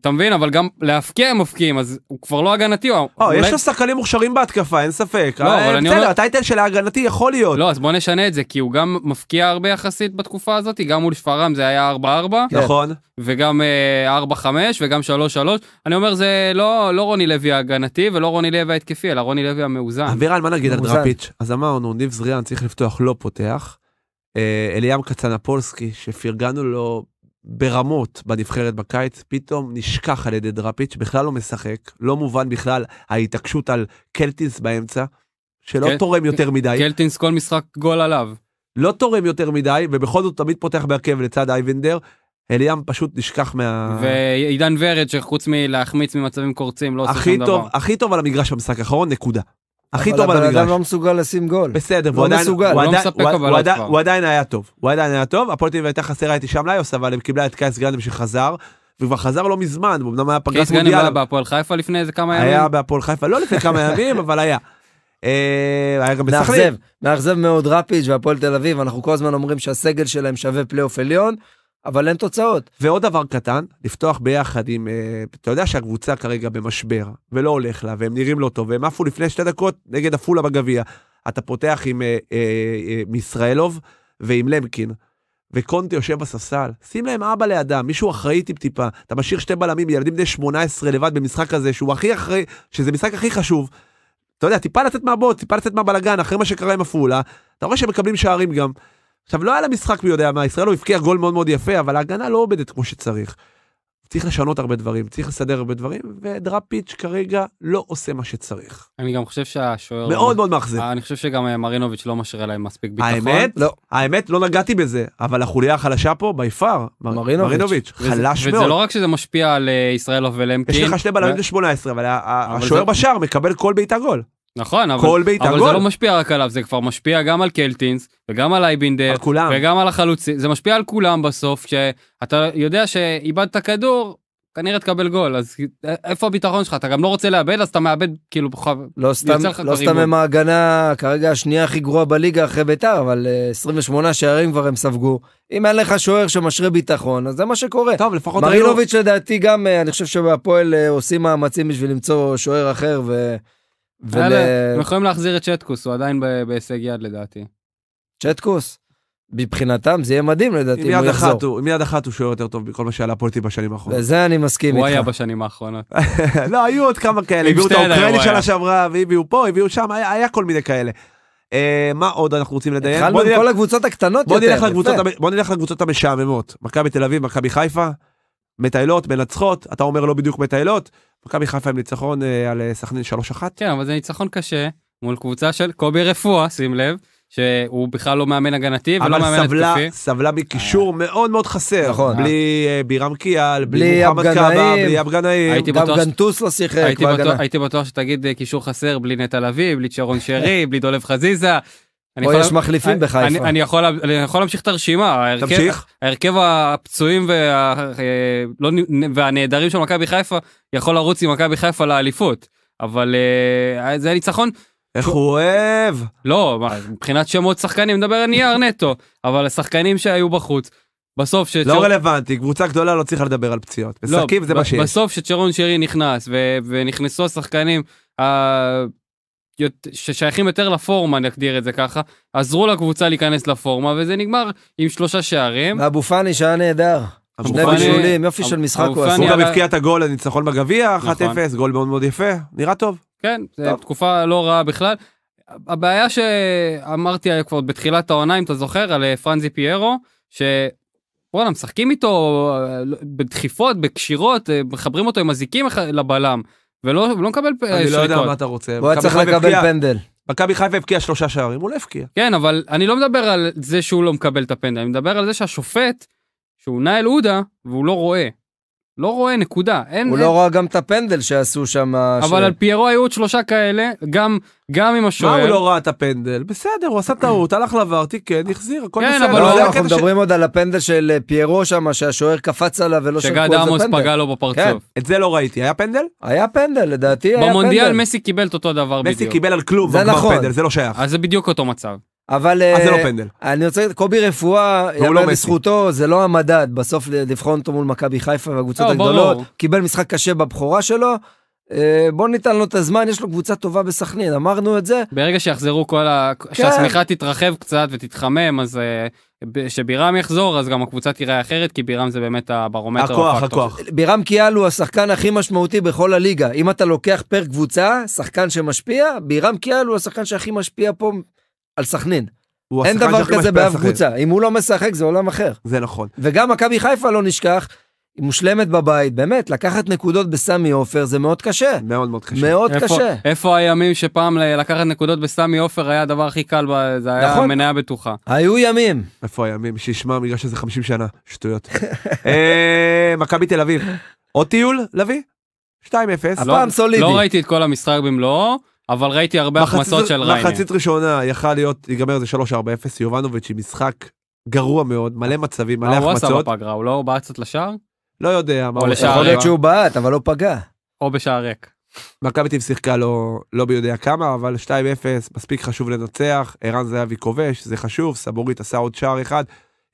אתה מבין אבל גם להפקיע הם מפקיעים אז הוא כבר לא הגנתי. או, אה, אולי... יש לו שחקנים מוכשרים בהתקפה אין ספק. לא, אה, אבל אני אומר... בסדר הטייטל של ההגנתי יכול להיות. לא אז בוא נשנה את זה כי הוא גם מפקיע הרבה יחסית בתקופה הזאת גם מול שפרעם זה היה 4-4. כן. נכון. וגם 4-5 אה, וגם 3-3 אני אומר זה לא לא רוני לוי ההגנתי ולא רוני לוי ההתקפי אלא רוני לוי המאוזן. אבירן מה נגיד על דראפיץ' אז אמרנו ניב זריאן צריך לפתוח לא פותח. אליאם קצנפולסקי שפרגנו לו ברמות בנבחרת בקיץ, פתאום נשכח על ידי דראפיץ', בכלל לא משחק, לא מובן בכלל ההתעקשות על קלטינס באמצע, שלא קל... תורם יותר מדי. קלטינס כל משחק גול עליו. לא תורם יותר מדי, ובכל זאת תמיד פותח בהרכב לצד אייבנדר. אליאם פשוט נשכח מה... ועידן ורד שחוץ מלהחמיץ ממצבים קורצים לא עושה שום טוב, דבר. הכי טוב על המגרש במשחק האחרון, נקודה. הכי טוב על המגרש. אבל הבן לא מסוגל לשים גול. בסדר, לא ועדיין, מסוגל. הוא, הוא, לא מספק הוא, הוא, עדיין, הוא עדיין היה טוב, הוא עדיין היה טוב, הפועל תל אביב הייתה חסרה את הישאם ליוס, אבל היא קיבלה את קייס גאנם שחזר. וכבר חזר לא מזמן, הוא אמנם היה פגרס מונדיאל. קייס גאנם היה בהפועל חיפה לפני איזה כמה ימים? היה בהפועל חיפה, לא לפני כמה ימים, אבל היה. אה, היה גם בסכנין. מאכזב מאוד רפיג' והפועל תל אביב, אנחנו כל הזמן אומרים שהסגל שלהם שווה פלייאוף עליון. אבל אין תוצאות. ועוד דבר קטן, לפתוח ביחד עם, אה, אתה יודע שהקבוצה כרגע במשבר, ולא הולך לה, והם נראים לא טוב, והם עפו לפני שתי דקות נגד עפולה בגביע. אתה פותח עם אה, אה, אה, מישראלוב ועם למקין, וקונטי יושב בספסל, שים להם אבא לידם, מישהו אחראי טיפ-טיפה, אתה משאיר שתי בלמים, ילדים בני 18 לבד במשחק הזה, שהוא הכי אחראי, שזה משחק הכי חשוב. אתה יודע, טיפה לצאת מהבוט, טיפה לצאת מהבלגן, אחרי מה שקרה עם עפולה, אתה רואה שהם מקבלים שערים גם. עכשיו, לא היה לה משחק מי יודע מה, ישראל הוא הבקיע גול מאוד מאוד יפה, אבל ההגנה לא עובדת כמו שצריך. צריך לשנות הרבה דברים, צריך לסדר הרבה דברים, ודראפיץ' כרגע לא עושה מה שצריך. אני גם חושב שהשוער... מאוד מאוד מאכזב. אני חושב שגם אה, מרינוביץ' לא משרה להם מספיק ביטחון. האמת, לא. האמת, לא נגעתי בזה, אבל החוליה החלשה פה, בי פאר, מרינוביץ', חלש מאוד. וזה לא רק שזה משפיע על אה, ישראלוב ולמקין. יש לך שני בלמים ל-18, אבל השוער בשער מקבל כל בעיטה גול. נכון, אבל, אבל גול. זה לא משפיע רק עליו, זה כבר משפיע גם על קלטינס, וגם על אייבינדר, על וגם על החלוצים, זה משפיע על כולם בסוף, שאתה יודע שאיבדת כדור, כנראה תקבל גול, אז איפה הביטחון שלך? אתה גם לא רוצה לאבד, אז אתה מאבד, כאילו, לא סתם, לא סתם עם ההגנה כרגע השנייה הכי גרועה בליגה אחרי ביתר, אבל 28 אה, שערים כבר הם ספגו. אם אין לך שוער שמשרה ביטחון, אז זה מה שקורה. טוב, לפחות... מרינוביץ' לדעתי גם, אה, אני חושב שבהפועל אה, עושים מאמצים בשביל למצוא שוער אחר, ו... ול... הם יכולים להחזיר את צ'טקוס, הוא עדיין בהישג יד לדעתי. צ'טקוס? מבחינתם זה יהיה מדהים לדעתי אם הוא יחזור. עם יד אחת הוא שוער יותר טוב מכל מה שהיה לפוליטי בשנים האחרונות. לזה אני מסכים איתך. הוא היה בשנים האחרונות. [LAUGHS] לא, היו עוד כמה כאלה, הביאו את האוקראיני שנה שעברה, והביאו פה, הביאו שם, היה כל מיני כאלה. אה, מה עוד אנחנו רוצים לדיין? התחלנו עם כל הקבוצות הקטנות יותר. בוא נלך לקבוצות המשעממות. מכבי תל אביב, מכבי חיפה. מטיילות, מנצחות, אתה אומר לא בדיוק מטיילות, מכבי חיפה עם ניצחון אה, על אה, סכנין 3-1. כן, אבל זה ניצחון קשה מול קבוצה של קובי רפואה, שים לב. שהוא בכלל לא מאמן הגנתי ולא מאמן התקופי. אבל סבלה, התקפי. סבלה מקישור מאוד מאוד חסר. נכון. בלי אה? בירם קיאל, בלי מוחמד קאבה, בלי אבגנאים. גנאים. גם גנטוס לא שיחק. הייתי בטוח שתגיד אה, קישור חסר בלי נטע לביא, בלי צ'רון שרי, בלי דולב חזיזה, או יכול... יש מחליפים בחיפה. אני, אני, יכול, אני יכול להמשיך את הרשימה. ההרכב, תמשיך. הרכב הפצועים וה, אה, לא, והנעדרים של מכבי חיפה יכול לרוץ עם מכבי חיפה לאליפות, אבל אה, זה ניצחון. איך הוא אוהב. לא, מבחינת שמות שחקנים, מדבר על נייר נטו, אבל השחקנים שהיו בחוץ. בסוף ש... לא רלוונטי, קבוצה גדולה לא צריכה לדבר על פציעות. לא, משחקים זה מה שיש. בסוף שצ'רון שרי נכנס ונכנסו השחקנים ששייכים יותר לפורמה, נגדיר את זה ככה, עזרו לקבוצה להיכנס לפורמה, וזה נגמר עם שלושה שערים. ואבו פאני שהיה נהדר. שני בישולים, יופי של משחק הוא עשה. הוא גם הבקיע את הגול לניצחון בגביע, 1-0, נכון. גול מאוד מאוד יפה, נראה טוב. כן, תקופה לא רעה בכלל. הבעיה שאמרתי כבר בתחילת העונה, אם אתה זוכר, על אה, פרנזי פיירו, ש... וואלה, משחקים איתו אה, לא- בדחיפות, בקשירות, אה, מחברים אותו עם אזיקים לבלם. ולא לא מקבל שריקות. אני לא יודע מה אתה רוצה. הוא היה צריך לקבל פנדל. מכבי חיפה הבקיע שלושה שערים, הוא לא הבקיע. כן, אבל אני לא מדבר על זה שהוא לא מקבל את הפנדל, אני מדבר על זה שהשופט, שהוא נאל עודה, והוא לא רואה. לא רואה, נקודה. אין, הוא לא אין... לא רואה גם את הפנדל שעשו שם. אבל ש... על פיירו היו עוד שלושה כאלה, גם, גם עם השוער. מה הוא לא ראה את הפנדל? בסדר, הוא עשה טעות, הלך לעבר, תיקן, כן, החזיר, הכל כן, בסדר. אבל לא, לא, אנחנו מדברים ש... עוד על הפנדל של אה, פיירו שם, שהשוער קפץ עליו ולא שגד עמוס פגע לו בפרצוף. כן. את זה לא ראיתי, היה פנדל? היה פנדל, לדעתי היה פנדל. במונדיאל מסי קיבל את אותו דבר מסי בדיוק. מסי קיבל על כלום, זה נכון. פנדל, זה לא שייך. אז זה בדיוק אותו מצב. אבל... אז אה, זה לא אה, פנדל. אני רוצה, קובי רפואה, יאמר לא בזכותו, זה לא המדד, בסוף לבחון אותו מול מכבי חיפה והקבוצות לא, הגדולות, קיבל משחק קשה בבכורה שלו. אה, בוא ניתן לו את הזמן, יש לו קבוצה טובה בסכנין, אמרנו את זה. ברגע שיחזרו כל ה... כן. שהשמיכה תתרחב קצת ותתחמם, אז כשבירם יחזור, אז גם הקבוצה תיראה אחרת, כי בירם זה באמת הברומטר. הכוח, הכוח. בירם קיאל הוא השחקן הכי משמעותי בכל הליגה. אם אתה לוקח פר קבוצה, שחקן שמשפיע, בירם קיאל הוא השחקן שהכי משפיע פה על סכנין. אין דבר כזה באף קבוצה, אם הוא לא משחק זה עולם אחר. זה נכון. וגם מכבי חיפה לא נשכח, היא מושלמת בבית, באמת, לקחת נקודות בסמי עופר זה מאוד קשה. מאוד מאוד קשה. מאוד איפה, קשה. איפה הימים שפעם לקחת נקודות בסמי עופר היה הדבר הכי קל, זה היה נכון. מניה בטוחה. היו ימים. איפה הימים? שישמע בגלל שזה 50 שנה, שטויות. [LAUGHS] אה, מכבי תל אביב, עוד טיול, לביא? 2-0. הפעם לא- סולידי. לא ראיתי את כל המשחק במלואו. אבל ראיתי הרבה החמצות של ריינה. מחצית ראשונה יכל להיות, ייגמר איזה 3-4-0, יובנוביץ' עם משחק גרוע מאוד, מלא מצבים, מלא החמצות. מה הוא עשה בפגרה, הוא לא בעט קצת לשער? לא יודע. או לשער. יכול להיות שהוא בעט, אבל לא פגע. או בשער ריק. מכבי טיב שיחקה לא, לא ביודע כמה, אבל 2-0, מספיק חשוב לנצח, ערן זהבי כובש, זה חשוב, סבורית עשה עוד שער אחד.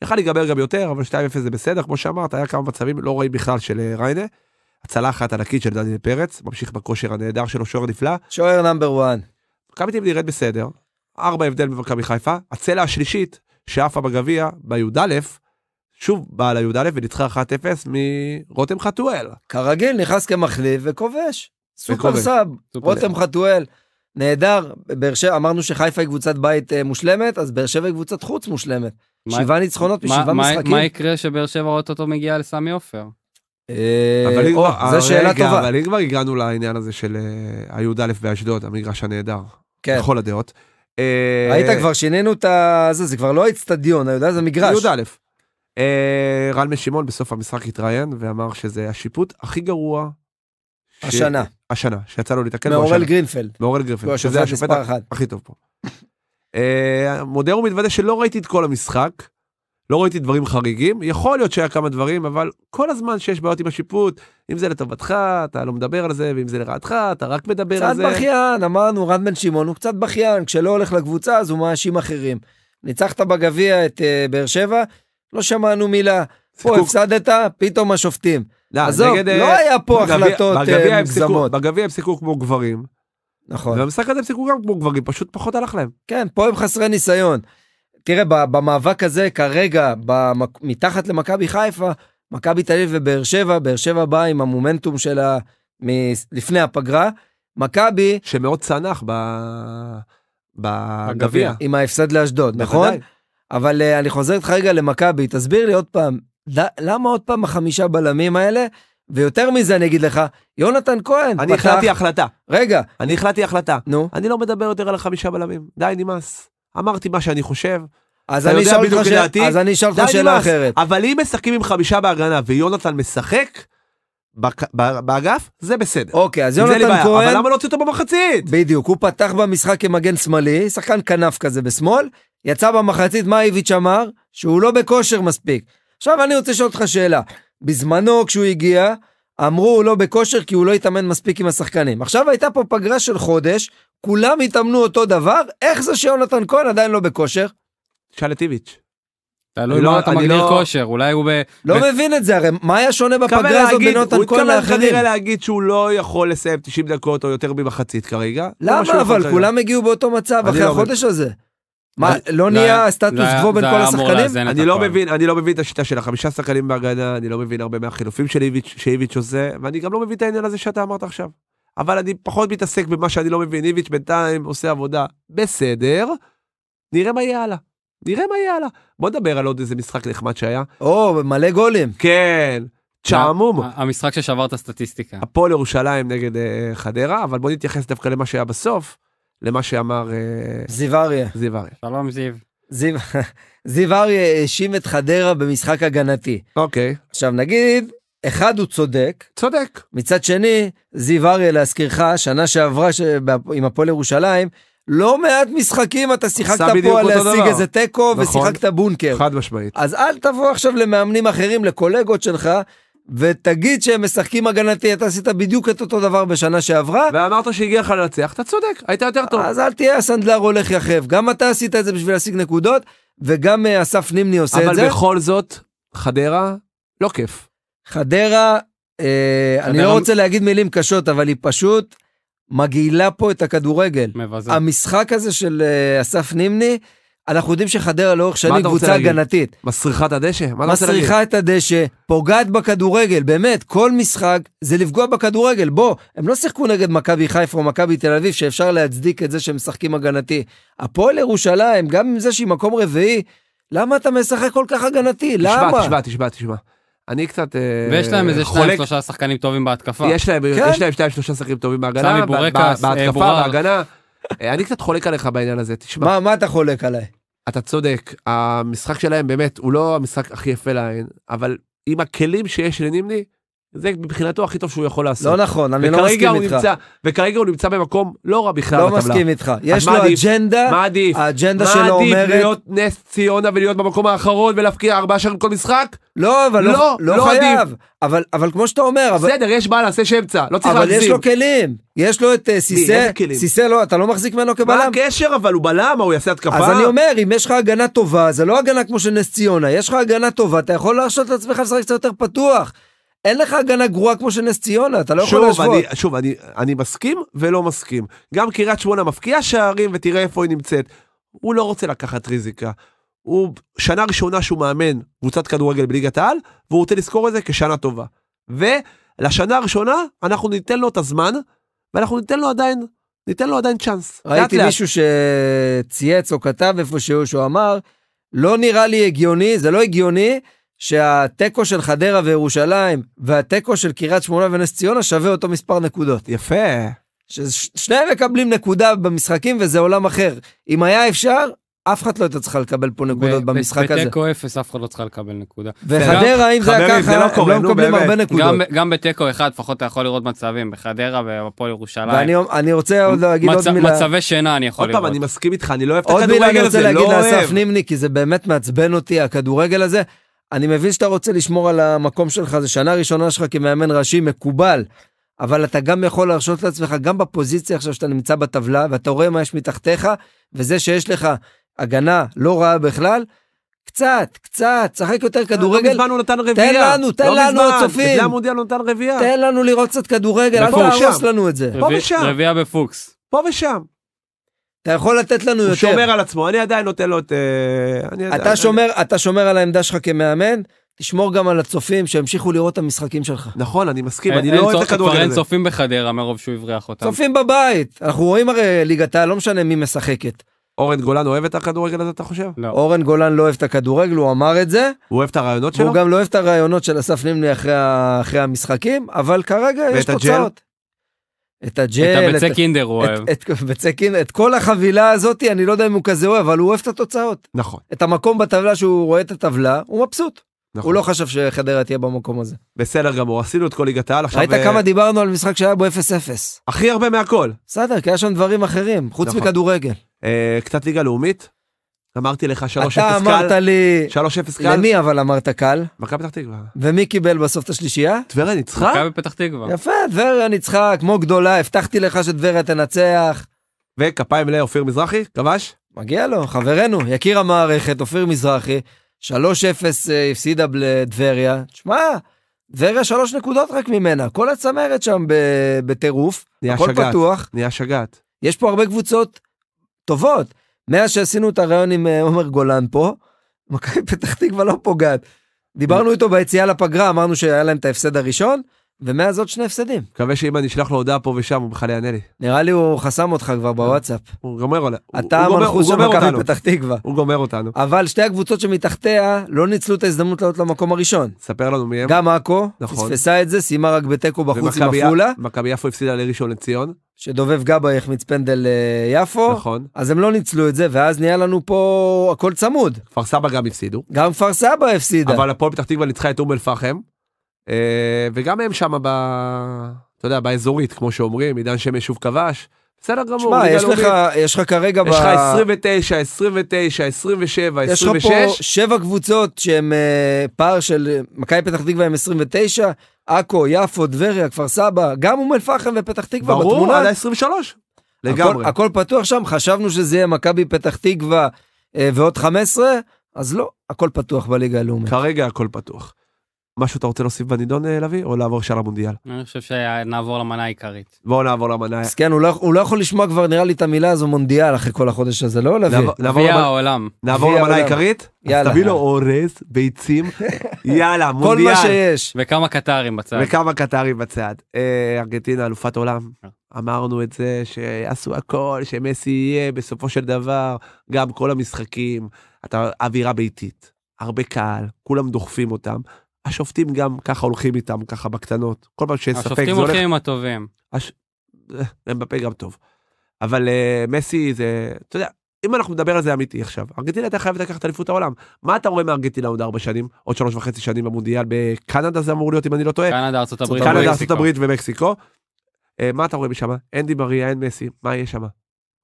יכל להיגמר גם יותר, אבל 2-0 זה בסדר, כמו שאמרת, היה כמה מצבים לא רואים בכלל של אה, ריינה. הצלחת ענקית של דני פרץ, ממשיך בכושר הנהדר שלו, שוער נפלא. שוער נאמבר 1. מכבי תל אביב נראית בסדר, ארבע הבדל במכבי חיפה, הצלע השלישית שעפה בגביע בי"א, שוב באה לי"א וניצחה 1-0 מרותם חתואל. כרגיל נכנס כמחליף וכובש. סופר סאב, רותם חתואל. נהדר, באר שבע, אמרנו שחיפה היא קבוצת בית אה, מושלמת, אז באר שבע היא קבוצת חוץ מושלמת. שבעה ניצחונות משבעה משחקים. מה יקרה שבאר שבע אוטוטו מגיעה לסמי עופר? אה, זו אה, שאלה טובה. אבל אם כבר הגענו לעניין הזה של אה, הי"א באשדוד, המגרש הנהדר, לכל כן. הדעות. ראית כבר שינינו את זה, זה כבר לא האצטדיון, הי"א זה מגרש. י"א. רן משימון בסוף המשחק התראיין ואמר שזה השיפוט הכי גרוע. השנה. השנה, שיצא לו להתקן. מאורל גרינפלד. מאורל גרינפלד. לא, שזה השופט הכי טוב פה. מודה ומתוודה שלא ראיתי את כל המשחק. לא ראיתי דברים חריגים, יכול להיות שהיה כמה דברים, אבל כל הזמן שיש בעיות עם השיפוט, אם זה לטובתך, אתה לא מדבר על זה, ואם זה לרעתך, אתה רק מדבר על זה. קצת בכיין, אמרנו, רן בן שמעון הוא קצת בכיין, כשלא הולך לקבוצה אז הוא מאשים אחרים. ניצחת בגביע את uh, באר שבע, לא שמענו מילה. פה הפסדת, פתאום השופטים. לא, עזוב, נגד, אה, לא היה פה בגבי, החלטות אה, בגבי מוגזמות. בגביע הם סיכו כמו גברים. נכון. ובמשחק הזה הם סיכו גם כמו גברים, פשוט פחות הלך להם. כן, פה הם חסרי ניסיון. תראה, במאבק הזה כרגע, במק... מתחת למכבי חיפה, מכבי תל אביב ובאר שבע, באר שבע באה עם המומנטום שלה מלפני הפגרה. מכבי... שמאוד צנח ב... בגביע. עם ההפסד לאשדוד, נכון? אבל uh, אני חוזר איתך רגע למכבי, תסביר לי עוד פעם, ד... למה עוד פעם החמישה בלמים האלה? ויותר מזה אני אגיד לך, יונתן כהן אני פתח... החלטתי החלטה. רגע. אני החלטתי החלטה. נו. אני לא מדבר יותר על החמישה בלמים, די, נמאס. אמרתי מה שאני חושב. אז אני אשאל אותך שאלה, אחרת. אז אני אשאל אותך שאלה אחרת. אבל אם משחקים עם חמישה בהגנה ויונתן משחק, באגף זה בסדר. אוקיי, אז יונתן כהן... אבל למה לא הוציא אותו במחצית? בדיוק, הוא פתח במשחק כמגן שמאלי, שחקן כנף כזה בשמאל, יצא במחצית, מה איביץ' אמר? שהוא לא בכושר מספיק. עכשיו אני רוצה לשאול אותך שאלה. בזמנו כשהוא הגיע, אמרו הוא לא בכושר כי הוא לא התאמן מספיק עם השחקנים. עכשיו הייתה פה פגרה של חודש, כולם התאמנו אותו דבר, איך זה שיונתן כהן עדיין לא בכושר? שאל את איביץ'. תלוי לא, מה אתה מגדיר לא... כושר, אולי הוא ב... לא ב... מבין את זה, הרי מה היה שונה בפגרה הזאת בין יונתן כהן לאחרים? הוא התכוון כנראה להגיד שהוא לא יכול לסיים 90 דקות או יותר ממחצית כרגע. למה אבל? כולם הגיעו באותו מצב אחרי לא החודש הזה. מה, לא, לא, לא נהיה סטטוס לא קוו בין כל השחקנים? אני לא מבין, אני לא מבין את השיטה של החמישה שחקנים בהגנה, אני לא מבין הרבה מהחילופים שאיביץ' עושה, ואני גם לא מבין את העניין הזה שאתה אמרת עכשיו. אבל אני פחות מתעסק במה שאני לא מבין, איביץ' בינתיים עושה עבודה בסדר, נראה מה יהיה הלאה. נראה מה יהיה הלאה. בוא נדבר על עוד איזה משחק נחמד שהיה. או, מלא גולים. כן. צ'עמום. המשחק ששבר את הסטטיסטיקה. הפועל ירושלים נגד אה, חדרה, אבל בוא נתייחס דווקא למה שהיה בסוף. למה שאמר... אה, זיו אריה. זיו אריה. שלום זיו. זיו, [LAUGHS] זיו אריה האשים את חדרה במשחק הגנתי. אוקיי. Okay. עכשיו נגיד, אחד הוא צודק. צודק. מצד שני, זיו אריה להזכירך, שנה שעברה ש... עם הפועל ירושלים, לא מעט משחקים אתה שיחקת פה להשיג איזה תיקו נכון, ושיחקת בונקר. חד משמעית. אז אל תבוא עכשיו למאמנים אחרים, לקולגות שלך, ותגיד שהם משחקים הגנתי, אתה עשית בדיוק את אותו דבר בשנה שעברה. ואמרת שהגיע לך לנצח, אתה צודק, היית יותר טוב. אז אל תהיה הסנדלר הולך יחף, גם אתה עשית את זה בשביל להשיג נקודות, וגם אה, אסף נימני עושה את זה. אבל בכל זאת, חדרה, לא כיף. חדרה, אה, אני לא רוצה להגיד מילים קשות, אבל היא פשוט מגעילה פה את הכדורגל. מבזה. המשחק הזה של אה, אסף נימני, אה, אנחנו יודעים שחדרה לאורך שנים קבוצה הגנתית. מסריחה את הדשא? מה אתה רוצה להגיד? מסריחה את הדשא, פוגעת בכדורגל, באמת, כל משחק זה לפגוע בכדורגל. בוא, הם לא שיחקו נגד מכבי חיפה או מכבי תל אביב, שאפשר להצדיק את זה שהם משחקים הגנתי. הפועל ירושלים, גם עם זה שהיא מקום רביעי, למה אתה משחק כל כך הגנתי? תשבע, למה? תשבע, תשבע, תשבע. אני קצת אה, ויש להם איזה שניים שלושה שחקנים טובים בהתקפה. יש להם כן. שניים שלושה שחקנים טובים בהגנה, בהתקפה, אה, בהגנה. אה, אני קצת חולק עליך בעניין הזה, תשמע. מה, מה אתה חולק עליי? אתה צודק, המשחק שלהם באמת הוא לא המשחק הכי יפה לעין, אבל עם הכלים שיש לנימני, זה מבחינתו הכי טוב שהוא יכול לעשות. לא נכון, אני לא מסכים איתך. נמצא, וכרגע הוא נמצא במקום לא רע בכלל. לא בטבלה. לא בתבלה. מסכים איתך. יש לו עדיף, אג'נדה, מה עדיף? האג'נדה שלו אומרת... מה עדיף להיות נס ציונה ולהיות במקום האחרון ולהפקיע ארבעה שערים כל משחק? לא, אבל לא, לא, לא, לא חייב. עדיף. אבל, אבל כמו שאתה אומר... בסדר, אבל... יש בעל עשה שאמצע, לא צריך להגזים. אבל יש לו כלים. יש לו את סיסא, אה, סיסא לא, אתה לא מחזיק ממנו כבלם. מה הקשר אבל הוא בלם, מה הוא יעשה התקפה? אז אני אומר, אם יש לך הגנה טובה, זה לא הגנה כמו של נס ציונה, יש לך הגנה טובה, אתה יכול להרשות לעצמך לשחק קצת יותר פתוח. אין לך הגנה גרועה כמו של נס ציונה, אתה לא יכול להשוות. אני, שוב, אני, אני מסכים ולא מסכים. גם קריית שמונה מפקיעה שערים ותראה איפה היא נמצאת. הוא לא רוצה לקחת ריזיקה. הוא שנה ראשונה שהוא מאמן קבוצת כדורגל בליגת העל, והוא רוצה לזכור את זה כשנה טובה. ולשנה הראשונה אנחנו ניתן לו את הזמן, ואנחנו ניתן לו עדיין, ניתן לו עדיין צ'אנס. ראיתי לאט מישהו שצייץ או כתב איפשהו שהוא אמר, לא נראה לי הגיוני, זה לא הגיוני. שהתיקו של חדרה וירושלים והתיקו של קריית שמונה ונס ציונה שווה אותו מספר נקודות. יפה. ששניהם מקבלים נקודה במשחקים וזה עולם אחר. אם היה אפשר, אף אחד לא הייתה צריכה לקבל פה נקודות במשחק הזה. בתיקו אפס אף אחד לא צריכה לקבל נקודה. וחדרה, אם זה היה ככה, לא הם לא מקבלים הרבה נקודות. גם בתיקו אחד לפחות אתה יכול לראות מצבים, בחדרה ובפועל ירושלים. ואני רוצה עוד להגיד עוד מילה. מצבי שינה אני יכול לראות. עוד פעם, אני מסכים איתך, אני לא אוהב את הכדורגל הזה, לא אוהב. עוד מילה אני רוצה לא להגיד לאסף נימני, כי זה באמת מעצבן אותי, הכדורגל הזה. אני מבין שאתה רוצה לשמור על המקום שלך, זה שנה ראשונה שלך כמאמן ראשי, מקובל. אבל אתה גם יכול להרשות לעצמך, גם בפוזיציה עכשיו שאתה נמצא בטבלה, ואתה רואה מה יש מתחתיך, וזה שיש לך הגנה לא רעה בכלל, קצת, קצת, שחק יותר אה, לא כדורגל. לא מזמן הוא נתן רביעייה. לא תן לנו, תן לא לנו, הצופים. בגלל המונדיאל הוא נתן רביעייה. תן לנו לראות קצת כדורגל, אל תהרוס לנו את זה. פה ושם. רביעייה בפוקס. פה ושם. אתה יכול לתת לנו הוא יותר. הוא שומר על עצמו, אני עדיין נותן לו את... אה, אני אתה, אני, שומר, אני... אתה שומר על העמדה שלך כמאמן, תשמור גם על הצופים שימשיכו לראות את המשחקים שלך. נכון, אני מסכים, אין, אני לא אין לא אוהב את הכדורגל הזה. אין צופים בחדרה מרוב שהוא הבריח אותם. צופים בבית, אנחנו רואים הרי ליגת לא משנה מי משחקת. אורן גולן אוהב את הכדורגל הזה, אתה חושב? לא. אורן גולן לא אוהב את הכדורגל, הוא אמר את זה. הוא אוהב את הרעיונות שלו? הוא גם לא אוהב את הרעיונות של אסף נימני אחרי, אחרי המשחקים, אבל כרגע יש תוצאות. את הג'ל, את הביצי קינדר הוא אוהב. את, את, ביצי קינדר, את כל החבילה הזאת, אני לא יודע אם הוא כזה אוהב, אבל הוא אוהב את התוצאות. נכון. את המקום בטבלה שהוא רואה את הטבלה, הוא מבסוט. נכון. הוא לא חשב שחדרה תהיה במקום הזה. בסדר גמור, עשינו את כל ליגת העל עכשיו. ראית ו... אה, כמה דיברנו על משחק שהיה בו 0-0. הכי הרבה מהכל. בסדר, כי היה שם דברים אחרים, חוץ נכון. מכדורגל. אה, קצת ליגה לאומית? אמרתי לך 3-0 קל. אתה אמרת לי... 3-0 קל. למי אבל אמרת קל? מכבי פתח תקווה. ומי קיבל בסוף את השלישייה? טבריה ניצחה? מכבי פתח תקווה. יפה, טבריה ניצחה כמו גדולה, הבטחתי לך שטבריה תנצח. וכפיים לאופיר מזרחי, כבש? מגיע לו, חברנו, יקיר המערכת, אופיר מזרחי, 3-0 אה, הפסידה לטבריה. תשמע, טבריה שלוש נקודות רק ממנה, כל הצמרת שם בטירוף, הכל פתוח. נהיה שגעת. יש פה הרבה קבוצות טובות. מאז שעשינו את הריאיון עם אה, עומר גולן פה, מכבי פתח תקווה לא פוגעת. דיברנו איתו ביציאה לפגרה, אמרנו שהיה להם את ההפסד הראשון, ומאז עוד שני הפסדים. מקווה שאם אני אשלח לו הודעה פה ושם, הוא בכלל יענה לי. נראה לי הוא חסם אותך כבר בוואטסאפ. הוא גומר עליו. אתה המנחוס של מכבי פתח תקווה. הוא גומר אותנו. אבל שתי הקבוצות שמתחתיה לא ניצלו את ההזדמנות לעלות למקום הראשון. ספר לנו מי הם. גם עכו, נכון. פספסה את זה, סיימה רק בתיקו בחוץ עם עפולה. מכבי יפו הפסידה לראשון לציון. שדובב גבאי החמיץ פנדל אה, יפו, נכון. אז הם לא ניצלו את זה, ואז נהיה לנו פה הכל צמוד. כפר סבא גם הפסידו. גם כפר סבא הפסידה. אבל הפועל פתח תקווה ניצחה את אום אל-פחם, אה, וגם הם שם, ב... אתה יודע, באזורית, כמו שאומרים, עידן שמש שוב כבש. בסדר גמור. שמע, יש לך, יש לך כרגע... יש לך 29, 29, 27, 26. יש לך פה שבע קבוצות שהן אה, פער של אה, מכבי פתח תקווה עם 29, עכו, יפו, טבריה, כפר סבא, גם אום אל-פחם ופתח תקווה ברור, בתמונה. ברור, עד ה-23. לגמרי. הכל, הכל פתוח שם, חשבנו שזה יהיה מכבי פתח תקווה אה, ועוד 15, אז לא, הכל פתוח בליגה הלאומית. כרגע הכל פתוח. משהו אתה רוצה להוסיף בנידון אה, לביא, או לעבור ישר למונדיאל? אני חושב שנעבור למנה העיקרית. בואו נעבור למנה. אז כן, הוא לא, לא יכול לשמוע כבר נראה לי את המילה הזו מונדיאל אחרי כל החודש הזה, לא לביא? גביע העולם. נעבור למנה העיקרית? יאללה. תביא לו אורז, ביצים, [LAUGHS] יאללה, מונדיאל. כל מה שיש. וכמה קטרים בצד. וכמה קטרים בצד. אה, ארגנטינה אלופת עולם. אה. אמרנו את זה שעשו הכל, שמסי יהיה בסופו של דבר, גם כל המשחקים, אתה אווירה ביתית. הרבה קהל, כולם דוחפים אותם, השופטים גם ככה הולכים איתם, ככה בקטנות. כל פעם שיש ספק זה הולך... השופטים הולכים עם הטובים. הש... אה, בפה גם טוב. אבל uh, מסי זה, אתה יודע, אם אנחנו נדבר על זה אמיתי עכשיו, ארגנטינה הייתה חייבת לקחת אליפות העולם. מה אתה רואה מארגנטינה עוד ארבע שנים, עוד שלוש וחצי שנים במונדיאל בקנדה זה אמור להיות אם אני לא טועה. קנדה, ארצות הברית ומקסיקו. Uh, מה אתה רואה משם? אין די מריה אין מסי, מה יהיה שם?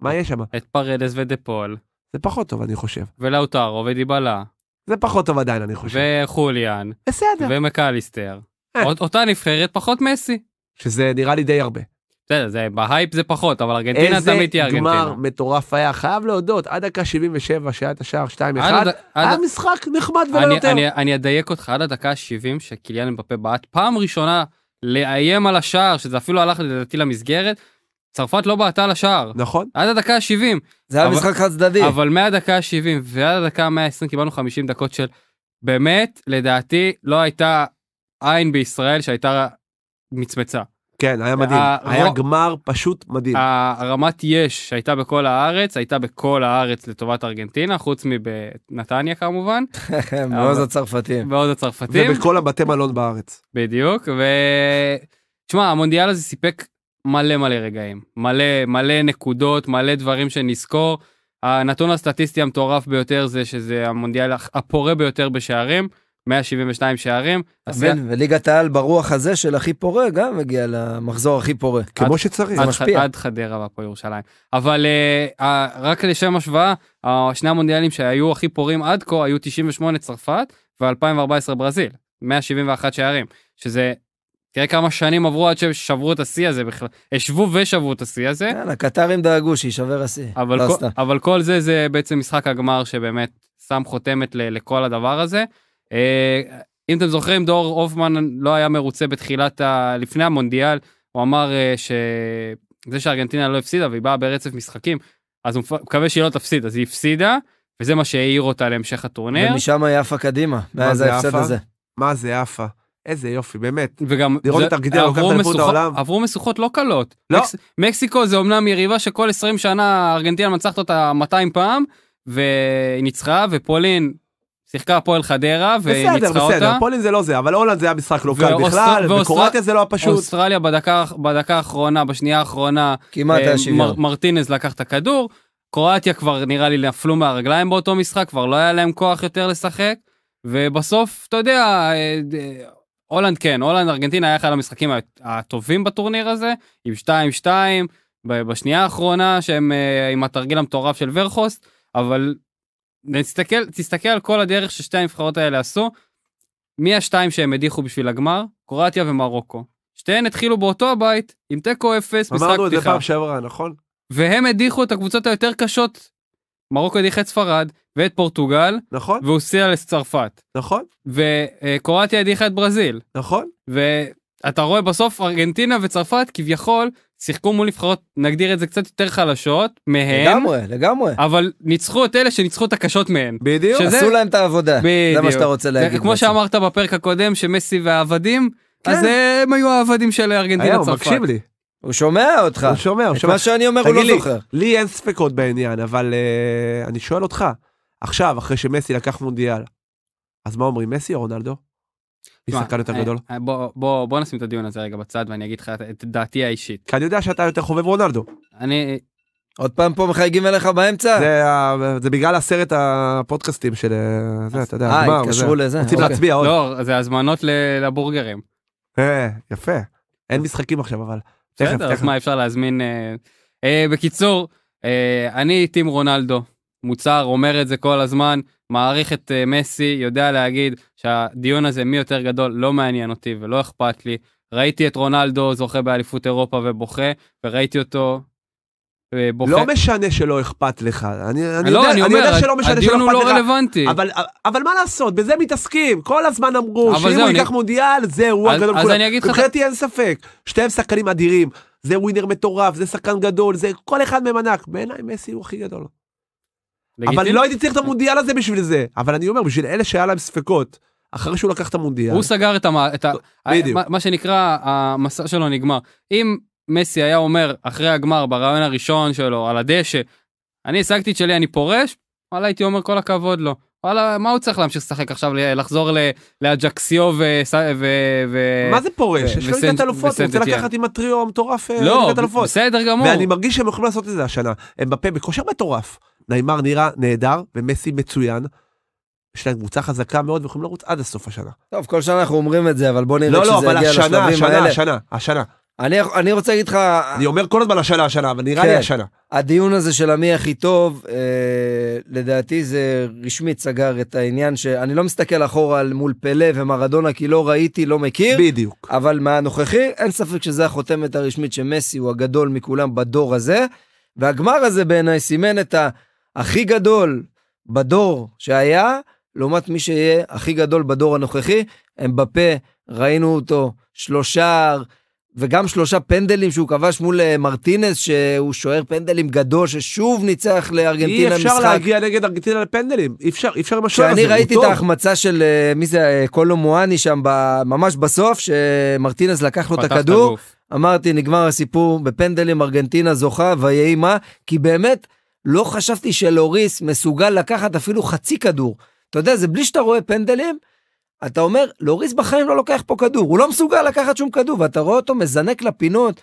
מה יהיה שם? את פרדס ודה פול. זה פחות טוב אני חושב. ולאוטרו ודיבלה. זה פחות טוב עדיין, אני חושב. וחוליאן. בסדר. ומקליסטר. אה. אותה נבחרת פחות מסי. שזה נראה לי די הרבה. בסדר, זה, בהייפ זה פחות, אבל ארגנטינה תמיד תהיה ארגנטינה. איזה גמר מטורף היה, חייב להודות, עד דקה 77 שהיה את השער 2-1, היה עד... משחק נחמד ולא יותר. אני אני אדייק אותך, עד הדקה 70 שקיליאן מבפה בעט פעם ראשונה לאיים על השער, שזה אפילו הלך לדעתי למסגרת, צרפת לא בעטה לשער. נכון. עד הדקה ה-70. זה היה אבל, משחק חד צדדי. אבל מהדקה ה-70 ועד הדקה ה-120 קיבלנו 50 דקות של... באמת, לדעתי, לא הייתה עין בישראל שהייתה מצמצה. כן, היה מדהים. הר... היה גמר פשוט מדהים. הרמת יש שהייתה בכל הארץ, הייתה בכל הארץ לטובת ארגנטינה, חוץ מבנתניה כמובן. [LAUGHS] מעוז הצרפתים. מעוז הצרפתים. ובכל הבתי מלון בארץ. בדיוק, ו... תשמע, המונדיאל הזה סיפק מלא מלא רגעים, מלא מלא נקודות, מלא דברים שנזכור. הנתון הסטטיסטי המטורף ביותר זה שזה המונדיאל הפורה ביותר בשערים, 172 שערים. זה... וליגת העל ברוח הזה של הכי פורה גם מגיע למחזור הכי פורה. עד, כמו שצריך, זה משפיע. עד חדרה והפועל ירושלים. אבל uh, uh, רק לשם השוואה, uh, שני המונדיאלים שהיו הכי פורים עד כה היו 98 צרפת ו-2014 ברזיל, 171 שערים, שזה תראה כמה שנים עברו עד ששברו את השיא הזה בכלל, השבו ושברו את השיא הזה. יאללה, הקטרים דאגו שיישבר השיא. אבל, כל, אבל כל זה זה בעצם משחק הגמר שבאמת שם חותמת ל, לכל הדבר הזה. אה, אם אתם זוכרים, דור הופמן לא היה מרוצה בתחילת ה... לפני המונדיאל, הוא אמר אה, שזה שארגנטינה לא הפסידה והיא באה ברצף משחקים, אז הוא מקווה שהיא לא תפסיד, אז היא הפסידה, וזה מה שהעיר אותה להמשך הטורניר. ומשם היא עפה קדימה, מאז ההפסד הזה. מה זה עפה? איזה יופי, באמת. וגם לראות דירון תרגידי עברו משוכות לא קלות. לא. מקס, מקסיקו זה אמנם יריבה שכל 20 שנה ארגנטינה מנצחת אותה 200 פעם, והיא ניצחה, ופולין שיחקה הפועל חדרה והיא ניצחה אותה. בסדר, בסדר, פולין זה לא זה, אבל הולנד זה היה משחק לא קל בכלל, וקרואטיה זה לא הפשוט. אוסטרליה בדקה, בדקה האחרונה, בשנייה האחרונה, כמעט אה, היה שוויון. מרטינז לקח את הכדור, קרואטיה כבר נראה לי נפלו מהרגליים באותו משחק, כבר לא היה להם כוח יותר לשחק, ובסוף, אתה יודע, אה, אה, הולנד כן, הולנד ארגנטינה היה אחד המשחקים הטובים בטורניר הזה, עם 2-2 בשנייה האחרונה, שהם אה, עם התרגיל המטורף של ורחוסט, אבל נסתכל, תסתכל על כל הדרך ששתי הנבחרות האלה עשו, מי השתיים שהם הדיחו בשביל הגמר? קרואטיה ומרוקו. שתיהן התחילו באותו הבית, עם תיקו אפס, משחק פתיחה. אמרנו את זה פעם שעברה, נכון? והם הדיחו את הקבוצות היותר קשות מרוקו הדיחה את ספרד ואת פורטוגל נכון והוסילה לצרפת נכון וקרואטיה הדיחה את ברזיל נכון ואתה רואה בסוף ארגנטינה וצרפת כביכול שיחקו מול נבחרות נגדיר את זה קצת יותר חלשות מהן לגמרי לגמרי אבל ניצחו את אלה שניצחו את הקשות מהן בדיוק שזה... עשו להם את העבודה בדיוק. זה מה שאתה רוצה להגיד כמו בעצם. שאמרת בפרק הקודם שמסי והעבדים כן. אז הם היו העבדים של ארגנטינה היה, צרפת. מקשיב לי. הוא שומע אותך. הוא שומע, הוא שומע. את מה שאני אומר הוא לא לי, זוכר. לי אין ספקות בעניין, אבל uh, אני שואל אותך, עכשיו, אחרי שמסי לקח מונדיאל, אז מה אומרים, מסי או רונלדו? מי שחקן יותר אה, גדול? אה, בוא, בוא, בוא נשים את הדיון הזה רגע בצד ואני אגיד לך את דעתי האישית. כי אני יודע שאתה יותר חובב רונלדו. אני... עוד פעם פה מחייגים אליך באמצע? זה, זה בגלל הסרט הפודקאסטים של... זה, אתה יודע, אה, התקשרו לזה. רוצים אוקיי. להצביע עוד. לא, זה הזמנות לבורגרים. יפה. אין משחקים עכשיו אבל. בסדר, אז מה אפשר להזמין? אה, אה, בקיצור, אה, אני טים רונלדו, מוצר, אומר את זה כל הזמן, מעריך את מסי, יודע להגיד שהדיון הזה מי יותר גדול לא מעניין אותי ולא אכפת לי. ראיתי את רונלדו זוכה באליפות אירופה ובוכה, וראיתי אותו אה, בוחר... לא משנה שלא אכפת לך, אני, אני, לא, יודע, אני, אומר, אני יודע שלא משנה שלא אכפת לא לך. הדיון הוא לא רלוונטי. אבל, אבל מה לעשות, בזה מתעסקים, כל הזמן אמרו שאם הוא אני... ייקח מונדיאל, זה הוא הגדול לך... מבחינתי אין ספק, שתיהם שחקנים אדירים, זה ווינר מטורף, זה שחקן גדול, זה כל אחד מהם ענק, בעיניי מסי הוא הכי גדול. לגיטים? אבל לא הייתי צריך את המונדיאל הזה בשביל זה, אבל אני אומר, בשביל אלה שהיה להם ספקות, אחרי שהוא לקח את המונדיאל. הוא סגר את, המ... את ה... מה, מה שנקרא, המסע שלו נגמר. אם מסי היה אומר אחרי הגמר ברעיון הראשון שלו על הדשא, אני השגתי את שלי, אני פורש, וואלה הייתי אומר כל הכבוד לו. וואלה, מה הוא צריך להמשיך לשחק עכשיו, לחזור לאג'קסיו ו... ו... מה זה פורש? יש לו ליגת אלופות, הוא רוצה לקחת עם הטריו המטורף אה, לא, ליגת אלופות. לא, בסדר גמור. ואני מרגיש שהם יכולים לעשות את זה השנה. הם בפה בכושר מטורף. נעימר נראה נהדר, ומסי מצוין. יש להם קבוצה חזקה מאוד ויכולים לרוץ עד הסוף השנה. טוב, כל שנה אנחנו אומרים את זה, אבל בוא נראה לא, לא כשזה לא, יגיע לשלבים האלה. לא, לא, אבל השנה, השנה, השנה. אני, אני רוצה להגיד לך... אני אומר כל הזמן השנה, השנה, אבל נראה כן, לי השנה. הדיון הזה של המי הכי טוב, אה, לדעתי זה רשמית סגר את העניין שאני לא מסתכל אחורה על מול פלא ומרדונה כי לא ראיתי, לא מכיר. בדיוק. אבל מהנוכחי, אין ספק שזה החותמת הרשמית שמסי הוא הגדול מכולם בדור הזה. והגמר הזה בעיניי סימן את הכי גדול בדור שהיה, לעומת מי שיהיה הכי גדול בדור הנוכחי, הם בפה, ראינו אותו, שלושה... וגם שלושה פנדלים שהוא כבש מול אה, מרטינס, שהוא שוער פנדלים גדול, ששוב ניצח לארגנטינה משחק. אי אפשר להגיע נגד ארגנטינה לפנדלים, אי אפשר, אי אפשר עם השוער הזה, הוא ראיתי טוב. את ההחמצה של, אה, מי זה, אה, קולו מואני שם, ב, ממש בסוף, שמרטינס לקח לו את הכדור, אמרתי, נגמר הסיפור, בפנדלים ארגנטינה זוכה, ויהי מה, כי באמת, לא חשבתי שלוריס מסוגל לקחת אפילו חצי כדור. אתה יודע, זה בלי שאתה רואה פנדלים, אתה אומר, לוריס בחיים לא לוקח פה כדור, הוא לא מסוגל לקחת שום כדור, ואתה רואה אותו מזנק לפינות.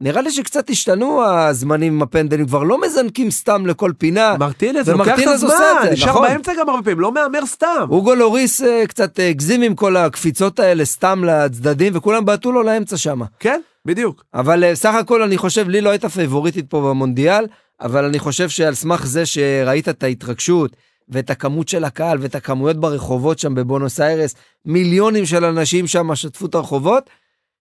נראה לי שקצת השתנו הזמנים עם הפנדלים, כבר לא מזנקים סתם לכל פינה. מרטינז לוקח את הזמן, זה, נשאר נכון. באמצע גם הרבה פעמים, לא מהמר סתם. אוגו לוריס אה, קצת אה, הגזים עם כל הקפיצות האלה סתם לצדדים, וכולם בעטו לו לאמצע שם. כן, בדיוק. אבל אה, סך הכל אני חושב, לי לא הייתה פייבוריטית פה במונדיאל, אבל אני חושב שעל סמך זה שראית את ההתרגשות, ואת הכמות של הקהל ואת הכמויות ברחובות שם בבונוס איירס, מיליונים של אנשים שם שטפו את הרחובות,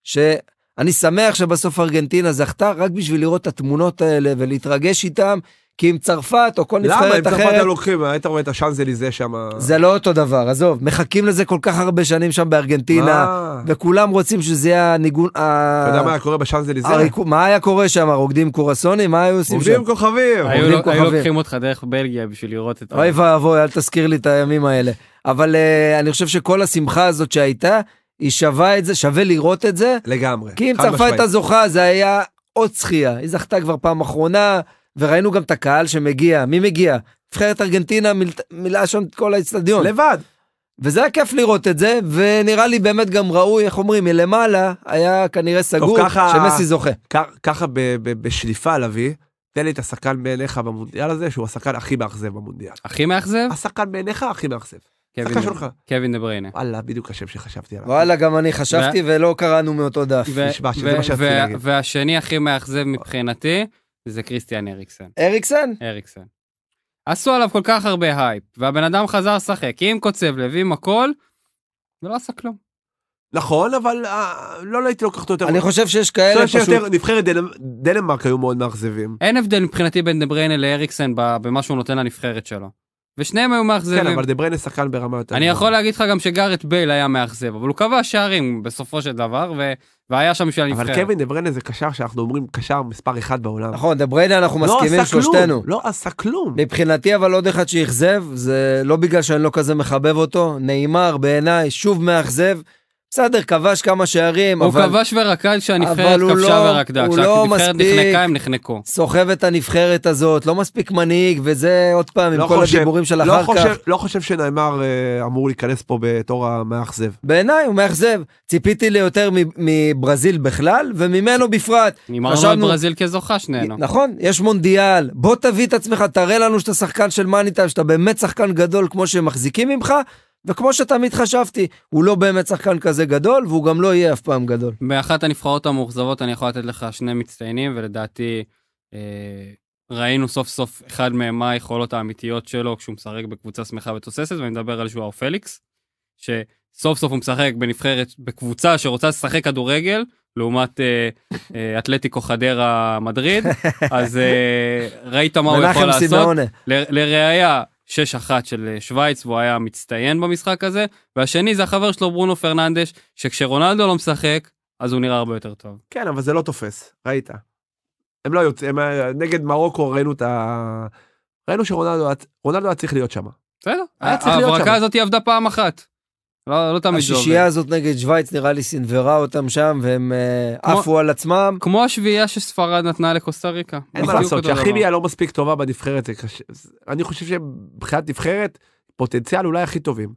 שאני שמח שבסוף ארגנטינה זכתה רק בשביל לראות את התמונות האלה ולהתרגש איתם כי אם צרפת או כל נבחרת אחרת... למה? אם צרפת לוקחים, אה, היית רואה את השאנזליזה שם... זה לא אותו דבר, עזוב, מחכים לזה כל כך הרבה שנים שם בארגנטינה, וכולם רוצים שזה יהיה הניגון... אתה יודע מה היה קורה בשאנזליזה? מה היה קורה שם? רוקדים קורסונים? מה היו עושים שם? רוקדים כוכבים! היו לוקחים אותך דרך בלגיה בשביל לראות את... אוי ואבוי, אל תזכיר לי את הימים האלה. אבל אה, אני חושב שכל השמחה הזאת שהייתה, היא שווה את זה, שווה לראות את זה. לגמרי. כי אם צרפת הזוכה, זה היה עוד זכייה. היא זכתה כבר פעם אחרונה. וראינו גם את הקהל שמגיע, מי מגיע? נבחרת ארגנטינה מיל... מילאה שם את כל האצטדיון. לבד. וזה היה כיף לראות את זה, ונראה לי באמת גם ראוי, איך אומרים, מלמעלה, היה כנראה סגור, טוב, ככה, שמסי זוכה. ככה ב- ב- בשליפה על תן לי את השחקן בעיניך במונדיאל הזה, שהוא השחקן הכי מאכזב במונדיאל. הכי מאכזב? השחקן בעיניך הכי מאכזב. קווין דה בריינה. וואלה, בדיוק השם שחשבתי עליו. וואלה, גם אני חשבתי ו... ולא קראנו מאותו דף. ו... ו... ו... והשני הכי מאכזב מבחינתי, זה כריסטיאן אריקסן. אריקסן? אריקסן. עשו עליו כל כך הרבה הייפ, והבן אדם חזר לשחק עם קוצב לב, עם הכל, ולא עשה כלום. נכון, אבל אה, לא, לא הייתי לוקח אותו יותר. אני חושב שיש כאלה פשוט... נבחרת דנ... דנמרק היו מאוד מאכזבים. אין הבדל מבחינתי בין דה בריינה לאריקסן במה שהוא נותן לנבחרת שלו. ושניהם היו מאכזבים. כן, אבל דה בריינה שחקן ברמה יותר. אני יכול להגיד לך גם שגארט בייל היה מאכזב, אבל הוא קבע שערים בסופו של דבר, ו... והיה שם בשביל הנבחרת. אבל קווין דה בריינה זה קשר שאנחנו אומרים קשר מספר אחד בעולם. נכון, דה בריינה אנחנו לא מסכימים שלושתנו. לא עשה כלום. מבחינתי אבל עוד אחד שאכזב, זה לא בגלל שאני לא כזה מחבב אותו, נאמר בעיניי שוב מאכזב. בסדר, כבש כמה שערים, הוא אבל... הוא כבש ורקד כשהנבחרת כבשה לא, ורקדה. הוא לא נחנקה, הם נחנקו. סוחב את הנבחרת הזאת, לא מספיק מנהיג, וזה עוד פעם, לא עם כל חושב, הדיבורים של לא אחר חושב, כך. לא חושב שנאמר אה, אמור להיכנס פה בתור המאכזב. בעיניי הוא מאכזב. ציפיתי ליותר מברזיל בכלל, וממנו בפרט. נאמרנו חשבנו... על ברזיל כזוכה שנינו. נכון, יש מונדיאל, בוא תביא את עצמך, תראה לנו שאתה שחקן של מאניטיים, שאתה באמת שחקן גדול כמו שמחזיקים ממך. וכמו שתמיד חשבתי, הוא לא באמת שחקן כזה גדול, והוא גם לא יהיה אף פעם גדול. באחת הנבחרות המאוכזבות אני יכול לתת לך שני מצטיינים, ולדעתי אה, ראינו סוף סוף אחד מהם מה היכולות האמיתיות שלו כשהוא משחק בקבוצה שמחה ותוססת, ואני מדבר על ז'ואר פליקס, שסוף סוף הוא משחק בנבחרת, בקבוצה שרוצה לשחק כדורגל, לעומת אה, אה, אתלטיקו חדרה מדריד, [LAUGHS] אז אה, ראית מה הוא יכול לעשות. מנחם סימאונה. לראיה, 6-1 של אה, שווייץ, והוא היה מצטיין במשחק הזה, והשני זה החבר שלו ברונו פרננדש, שכשרונלדו לא משחק, אז הוא נראה הרבה יותר טוב. כן, אבל זה לא תופס, ראית. הם לא יוצאים, אה, נגד מרוקו ראינו את ה... ראינו שרונלדו היה צריך להיות שם. בסדר, ההברקה אה, הזאת עבדה פעם אחת. לא, לא תמיד זה עובד. השישייה הזאת נגד שווייץ נראה לי סינוורה אותם שם והם אה, עפו על עצמם. כמו השביעייה שספרד נתנה לקוסטה ריקה. אין מה לעשות, שהכימיה לא מספיק טובה בנבחרת. אני חושב שמבחינת נבחרת, פוטנציאל אולי הכי טובים.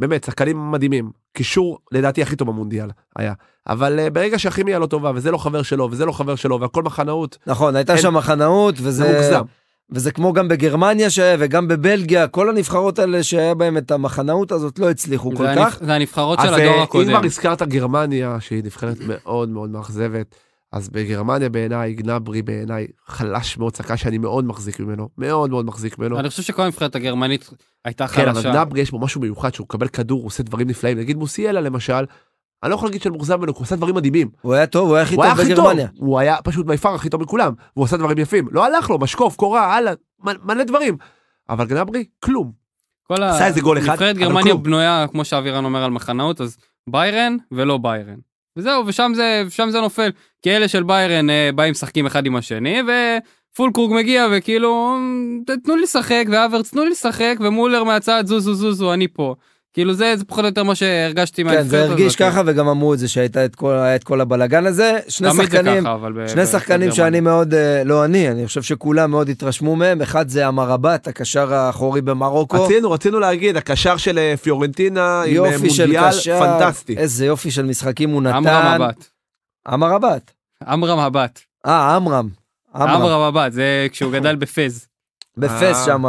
באמת, שחקנים מדהימים. קישור לדעתי הכי טוב במונדיאל היה. אבל uh, ברגע שהכימיה לא טובה וזה לא חבר שלו וזה לא חבר שלו והכל מחנאות. נכון, הייתה אין... שם מחנאות וזה... זה מוגזם. וזה כמו גם בגרמניה שהיה, וגם בבלגיה, כל הנבחרות האלה שהיה בהם את המחנאות הזאת לא הצליחו כל הנבח... כך. זה הנבחרות של אה, הדור הקודם. אז אם כבר הזכרת גרמניה, שהיא נבחרת מאוד מאוד מאכזבת, אז בגרמניה בעיניי, גנברי בעיניי חלש מאוד, צעקה שאני מאוד מחזיק ממנו, מאוד מאוד מחזיק ממנו. אני חושב שכל הנבחרת הגרמנית הייתה חלשה. כן, אבל גנברי יש בו משהו מיוחד, שהוא מקבל כדור, הוא עושה דברים נפלאים. נגיד מוסיאלה למשל, אני לא יכול להגיד שאני מוכזב ממנו, הוא עשה דברים מדהימים. הוא היה טוב, הוא היה הכי הוא טוב היה בגרמניה. טוב. הוא היה פשוט ביפר הכי טוב מכולם, והוא עשה דברים יפים. לא הלך לו, משקוף, קורה, הלאה, מלא דברים. אבל גנברי, כלום. כל עשה איזה גול אחד, אבל נבחרת גרמניה בנויה, כמו שאבירן אומר על מחנאות, אז ביירן ולא ביירן. וזהו, ושם זה, ושם זה נופל. כי אלה של ביירן אה, באים משחקים אחד עם השני, קרוג מגיע וכאילו, אמ, תנו לי לשחק, והאוורץ תנו לי לשחק, ומולר מהצד זוזו זוזו, אני פה. כאילו זה, זה פחות או יותר מה שהרגשתי כן, הזאת. כן, זה הרגיש ככה וגם אמרו את זה שהייתה את כל, את הבלגן הזה. שני שחקנים, שני שחקנים שאני מאוד, אה, לא אני, אני חושב שכולם מאוד התרשמו מהם, אחד זה המרבת, הקשר האחורי במרוקו. רצינו, רצינו להגיד, הקשר של אה, פיורנטינה אה, יופי של קשר, פנטסטי. איזה יופי של משחקים הוא נתן. עמרם הבת. עמרבת. אמרם הבת. אה, אמרם. אמרם הבת, זה כשהוא גדל בפז. בפס שם,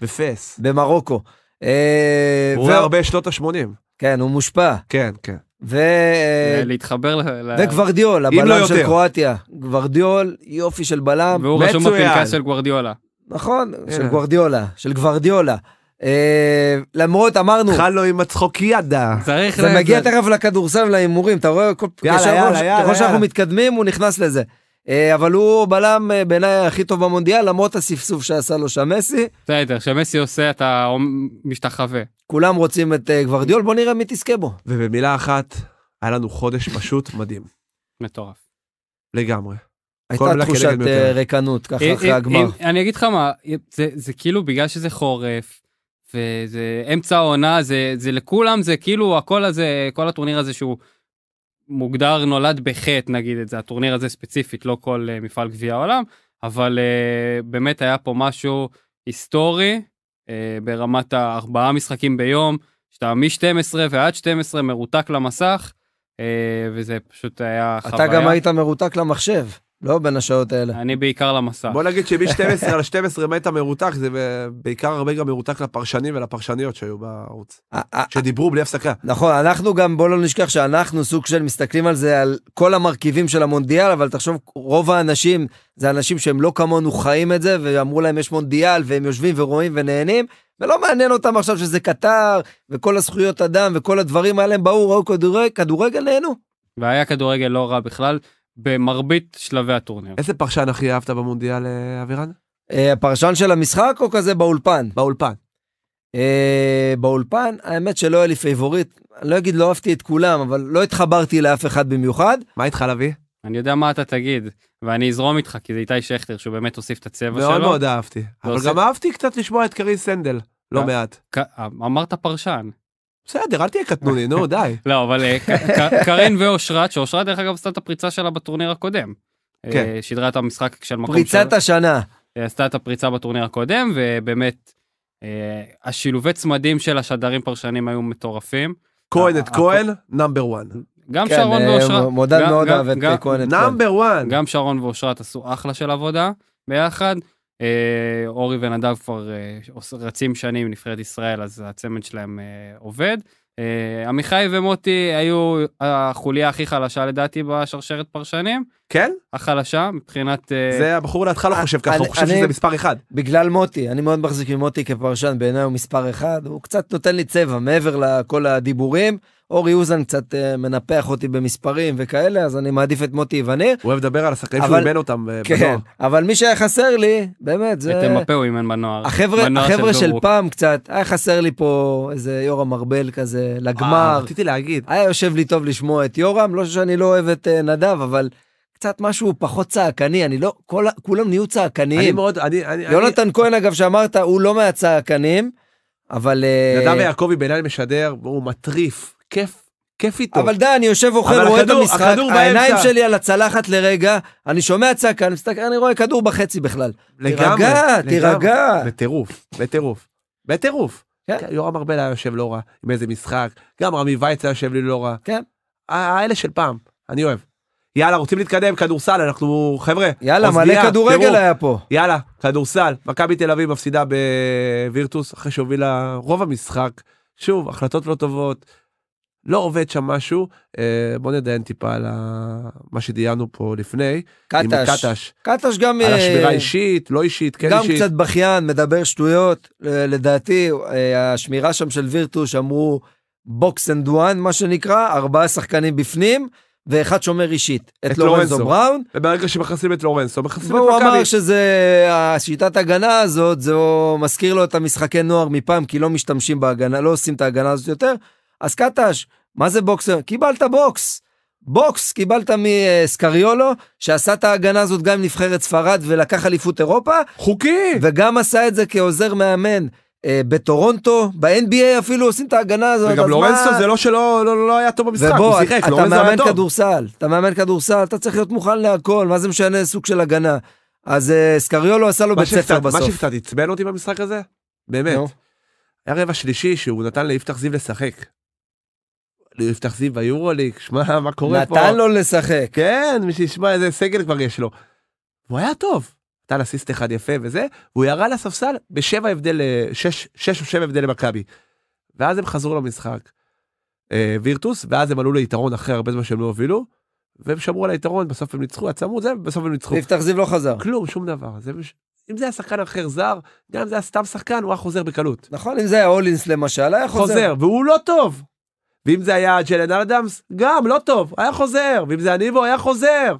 בפס. במרוקו. אה, הוא רואה הרבה שנות ה-80. כן, הוא מושפע. כן, כן. ו... אה, להתחבר ל... וגוורדיול, הבלם לא של קרואטיה. גוורדיול, יופי של בלם. והוא רשום בפנקס של גוורדיולה. נכון, של כן. גוורדיולה, של גוורדיולה. אה, למרות אמרנו, חלו עם הצחוק הצחוקיאדה, זה מגיע תכף לכדורסל להימורים אתה רואה, ככל שאנחנו מתקדמים הוא נכנס לזה. אה, אבל הוא בלם אה, בעיניי הכי טוב במונדיאל, למרות הספסוף שעשה לו שם מסי. בסדר, כשמסי עושה אתה משתחווה. כולם רוצים את אה, גוורדיול, בוא נראה מי תזכה בו. ובמילה אחת, היה לנו חודש פשוט מדהים. מטורף. לגמרי. הייתה תחושת ריקנות ככה אחרי הגמר. אני אגיד לך מה, זה כאילו בגלל שזה חורף, וזה אמצע העונה, זה לכולם, זה כאילו הכל הזה, כל הטורניר הזה שהוא מוגדר נולד בחטא נגיד את זה הטורניר הזה ספציפית לא כל uh, מפעל גביע העולם אבל uh, באמת היה פה משהו היסטורי uh, ברמת הארבעה משחקים ביום שאתה מ-12 ועד 12 מרותק למסך uh, וזה פשוט היה חוויה. אתה גם היית מרותק למחשב. לא בין השעות האלה. אני בעיקר למסך. בוא נגיד שמ-12 על 12 מטה מרותק, זה בעיקר הרבה גם מרותק לפרשנים ולפרשניות שהיו בערוץ, שדיברו בלי הפסקה. נכון, אנחנו גם, בוא לא נשכח שאנחנו סוג של מסתכלים על זה, על כל המרכיבים של המונדיאל, אבל תחשוב, רוב האנשים זה אנשים שהם לא כמונו חיים את זה, ואמרו להם יש מונדיאל, והם יושבים ורואים ונהנים, ולא מעניין אותם עכשיו שזה קטר, וכל הזכויות אדם וכל הדברים האלה, הם באו, ראו כדורגל, נהנו. והיה כדורגל לא רע בכלל. במרבית שלבי הטורניר. איזה פרשן הכי אהבת במונדיאל, אה, אבירן? אה, הפרשן של המשחק או כזה באולפן? באולפן. אה, באולפן, האמת שלא היה לי פייבוריט, אני לא אגיד לא אהבתי את כולם, אבל לא התחברתי לאף אחד במיוחד. מה איתך להביא? אני יודע מה אתה תגיד, ואני אזרום איתך, כי זה איתי שכטר, שהוא באמת הוסיף את הצבע שלו. מאוד מאוד אהבתי. אבל גם אהבתי קצת לשמוע את קרי סנדל, לא מעט. אמרת פרשן. בסדר, אל תהיה קטנוני, נו, [LAUGHS] די. לא, אבל אה, קרן ואושרת, שאושרת דרך אגב עשתה את הפריצה שלה בטורניר הקודם. אה, כן. שידרה את המשחק של מקום פריצת השנה. אה, עשתה את הפריצה בטורניר הקודם, ובאמת, השילובי צמדים של השדרים פרשנים היו מטורפים. כהן את כהן, נאמבר 1. גם כן, שרון ואושרת. מודד מאוד אהב את כהן את כהן. נאמבר 1. גם שרון ואושרת עשו אחלה של עבודה ביחד. אה, אורי ונדב כבר אה, רצים שנים נבחרת ישראל, אז הצמד שלהם אה, עובד. אה, עמיחי ומוטי היו החוליה הכי חלשה לדעתי בשרשרת פרשנים. כן? החלשה מבחינת... אה, זה הבחור לידך לא אה, חושב ככה, הוא חושב שזה מספר אחד. בגלל מוטי, אני מאוד מחזיק ממוטי כפרשן, בעיניי הוא מספר אחד, הוא קצת נותן לי צבע מעבר לכל הדיבורים. אורי אוזן קצת אה, מנפח אותי במספרים וכאלה, אז אני מעדיף את מוטי איווניר. הוא אוהב לדבר על השחקנים שהוא אימן אותם כן, בנוער. כן, אבל מי שהיה חסר לי, באמת, זה... את אמפה הוא אימן בנוער. החבר'ה של פעם קצת, היה חסר לי פה איזה יורם ארבל כזה לגמר. רציתי להגיד. היה יושב לי טוב לשמוע את יורם, לא שאני לא אוהב את נדב, אבל קצת משהו פחות צעקני, אני לא, כל, כולם נהיו צעקנים. אני מאוד, אני... אני יונתן אני... כהן, אגב, שאמרת, הוא לא מהצעקנים, אבל... אה, נדב uh... יעקבי בעיניי משדר, הוא מטריף, כיף כיף איתו. אבל די, אני יושב אוכל, רואה את המשחק, העיניים באמצע. שלי על הצלחת לרגע, אני שומע צעקה, אני מסתכל, אני רואה כדור בחצי בכלל. לגמרי. תירגע, לגמרי. תירגע. בטירוף, בטירוף, בטירוף. כן. כן. יורם ארבל היה יושב לא רע עם איזה משחק, גם רמי וייץ היה יושב לי לא רע. כן. האלה של פעם, אני אוהב. יאללה, רוצים להתקדם, כדורסל, אנחנו, חבר'ה, יאללה, מלא כדורגל היה פה. יאללה, כדורסל, מכבי תל אביב מפסידה בווירטוס, אחרי שהובילה רוב המשחק. שוב, החלטות לא טובות, לא עובד שם משהו. אה, בוא נדיין טיפה על מה שדיינו פה לפני. קטש. קטש. קטש גם... על אה, השמירה אישית, לא אישית, כן גם אישית. קצת בכיין, מדבר שטויות. לדעתי, אה, השמירה שם של וירטוש אמרו בוקס אנד וואן, מה שנקרא, ארבעה שחקנים בפנים. ואחד שומר אישית את, את לורנזו, לורנזו בראון. וברגע שמחסלים את לורנזו, מחסלים את מכבי. והוא אמר שזה, השיטת הגנה הזאת, זה מזכיר לו את המשחקי נוער מפעם, כי לא משתמשים בהגנה, לא עושים את ההגנה הזאת יותר. אז קטש, מה זה בוקסר? קיבלת בוקס. בוקס קיבלת מסקריולו, שעשה את ההגנה הזאת גם עם נבחרת ספרד ולקח אליפות אירופה. חוקי. וגם עשה את זה כעוזר מאמן אה, בטורונטו, ב-NBA אפילו עושים את ההגנה הזאת. וגם לורנסו מה... זה לא שלא לא, לא לא היה טוב במשחק, ובוא, הוא שיחק, לורנסו היה טוב. אתה מאמן כדורסל, אתה מאמן כדורסל, אתה צריך להיות מוכן להכל, מה זה משנה סוג של הגנה. אז אה, סקריולו עשה לו בית ספר בסוף. מה שקצת עצבן אותי במשחק הזה, באמת. No. היה רבע שלישי שהוא נתן ליפתח זיו לשחק. ליפתח זיו ביורוליג, שמע מה קורה נתן פה. נתן לו לשחק. כן, מי שישמע איזה סגל כבר יש לו. הוא היה טוב. נתן אסיסט אחד יפה וזה, והוא ירה לספסל בשבע הבדל, אה, שש, שש או שבע הבדל למכבי. ואז הם חזרו למשחק, אה, וירטוס, ואז הם עלו ליתרון אחרי הרבה זמן שהם לא הובילו, והם שמרו על היתרון, בסוף הם ניצחו, עצמו זה, בסוף הם ניצחו. יפתח זיו לא חזר. כלום, שום דבר. זה, מש... אם זה היה שחקן אחר זר, גם אם זה היה סתם שחקן, הוא היה חוזר בקלות. נכון, אם זה היה הולינס למשל, היה חוזר. חוזר, והוא לא טוב. ואם זה היה ג'לן אדמס, גם לא טוב, היה חוזר. ואם זה היה ניבו, היה חוזר.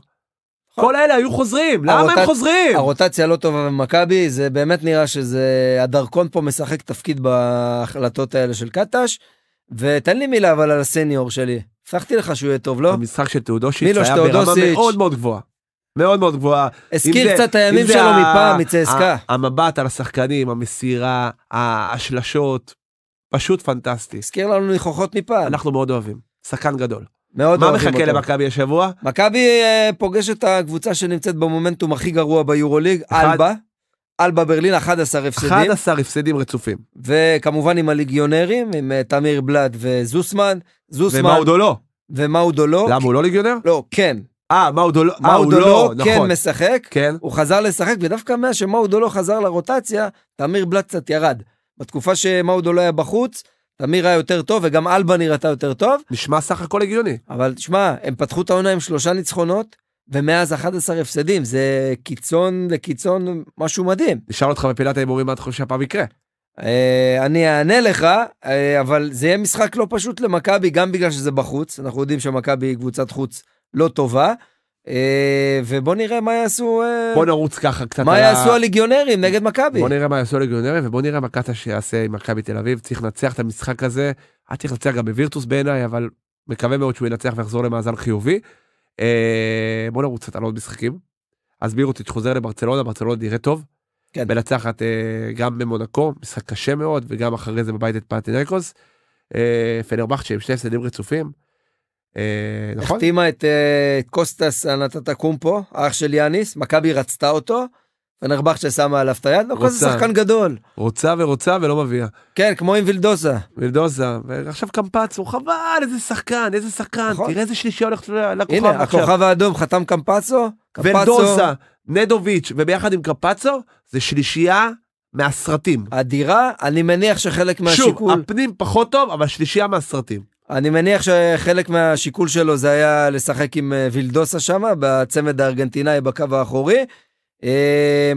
כל אלה היו חוזרים, למה הם חוזרים? הרוטציה לא טובה במכבי, זה באמת נראה שזה... הדרכון פה משחק תפקיד בהחלטות האלה של קטש. ותן לי מילה אבל על הסניור שלי. הבטחתי לך שהוא יהיה טוב, לא? המשחק של תאודושיץ' היה ברמה מאוד מאוד גבוהה. מאוד מאוד גבוהה. הזכיר קצת את הימים שלו מפעם, מצעסקה. המבט על השחקנים, המסירה, השלשות, פשוט פנטסטי. הזכיר לנו ניחוחות מפעם. אנחנו מאוד אוהבים. שחקן גדול. מאוד מה מחכה למכבי השבוע? מכבי אה, פוגש את הקבוצה שנמצאת במומנטום הכי גרוע ביורוליג, אלבה. אלבה ברלין 11 הפסדים. 11 הפסדים רצופים. וכמובן עם הליגיונרים, עם אה, תמיר בלאד וזוסמן. זוסמן. ומאודו לא. ומאודו לא. למה הוא לא ליגיונר? לא, כן. אה, מאודו לא, מאודו אה, לא, לא? נכון. כן משחק. כן. הוא חזר לשחק, ודווקא מאז שמאודו לא חזר לרוטציה, תמיר בלאד קצת ירד. בתקופה שמאודו לא היה בחוץ, תמיר היה יותר טוב, וגם אלבה נראתה יותר טוב. נשמע סך הכל הגיוני. אבל תשמע, הם פתחו את העונה עם שלושה ניצחונות, ומאז 11 הפסדים, זה קיצון לקיצון, משהו מדהים. נשאל אותך בפילת ההימורים מה אתה חושב שהפעם יקרה. אה, אני אענה לך, אה, אבל זה יהיה משחק לא פשוט למכבי, גם בגלל שזה בחוץ. אנחנו יודעים שמכבי היא קבוצת חוץ לא טובה, אה, ובוא נראה מה יעשו... אה, בוא נרוץ ככה קצת מה יעשו הליגיונרים נגד מכבי. בוא נראה מה יעשו הליגיונרים ובוא נראה מה קטש שיעשה עם מכבי תל אביב. צריך לנצח את המשחק הזה. אל צריך לנצח גם בווירטוס בעיניי, אבל מקווה מאוד שהוא ינצח ויחזור למאזן חיובי. אה, בוא נרוץ קצת על עוד משחקים. אז בירוטיץ' חוזר לברצלונה, ברצלונה נראה טוב. כן. מנצחת גם במונקו, משחק קשה מאוד, וגם אחרי זה בבית את פנטינקוס. פנרבכצ'ה עם שני הפסדים רצופים. אה, נכון. החתימה את אה, קוסטס הנתת אנטטקומפו, אח של יאניס, מכבי רצתה אותו, ונרבח ששמה עליו את היד, וכל לא זה שחקן גדול. רוצה ורוצה ולא מביאה. כן, כמו עם וילדוזה. וילדוזה, ועכשיו קמפצו, חבל, איזה שחקן, איזה שחקן, נכון. תראה איזה שלישי הולך לכוכב עכשיו. הנה, הכוכב האדום חתם קמפצו, קמפצו. וילדוזה, נדוביץ', וביחד עם קמפצו, זה שלישייה מהסרטים. אדירה, אני מניח שחלק מהשיקול... שוב, הפנים פחות טוב, אבל שלישייה מהסרטים. אני מניח שחלק מהשיקול שלו זה היה לשחק עם אה, וילדוסה שם, בצמד הארגנטינאי בקו האחורי. אה,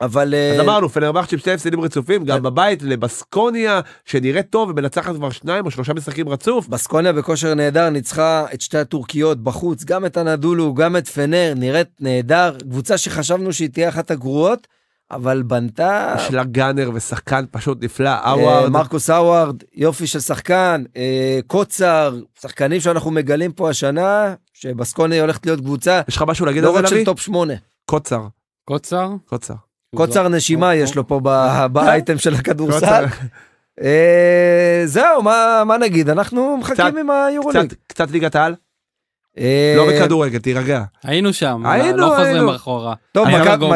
אבל... אה, אז אמרנו, פנרבכצ'ה עם שתי הפסדים רצופים, גם בבית לבסקוניה, שנראית טוב ומנצחת כבר שניים או שלושה משחקים רצוף. בסקוניה בכושר נהדר, ניצחה את שתי הטורקיות בחוץ, גם את הנדולו, גם את פנר, נראית נהדר. קבוצה שחשבנו שהיא תהיה אחת הגרועות, אבל בנתה... יש לה גאנר ושחקן פשוט נפלא, אאווארד. אה, מרקוס אאווארד, יופי של שחקן, אה, קוצר, שחקנים שאנחנו מגלים פה השנה, שבסקוני הולכת להיות קבוצה. יש לך משהו להגיד על זה, לא רק של טופ 8. קוצר. קוצר? קוצר. קוצר לא. נשימה יש לו פה [LAUGHS] באייטם של הכדורסל. אה, זהו, מה נגיד, אנחנו מחכים עם היורוליג. קצת ליגת העל? לא אה, בכדורגל, תירגע. היינו שם, היינו, לא חוזרים אחורה. טוב,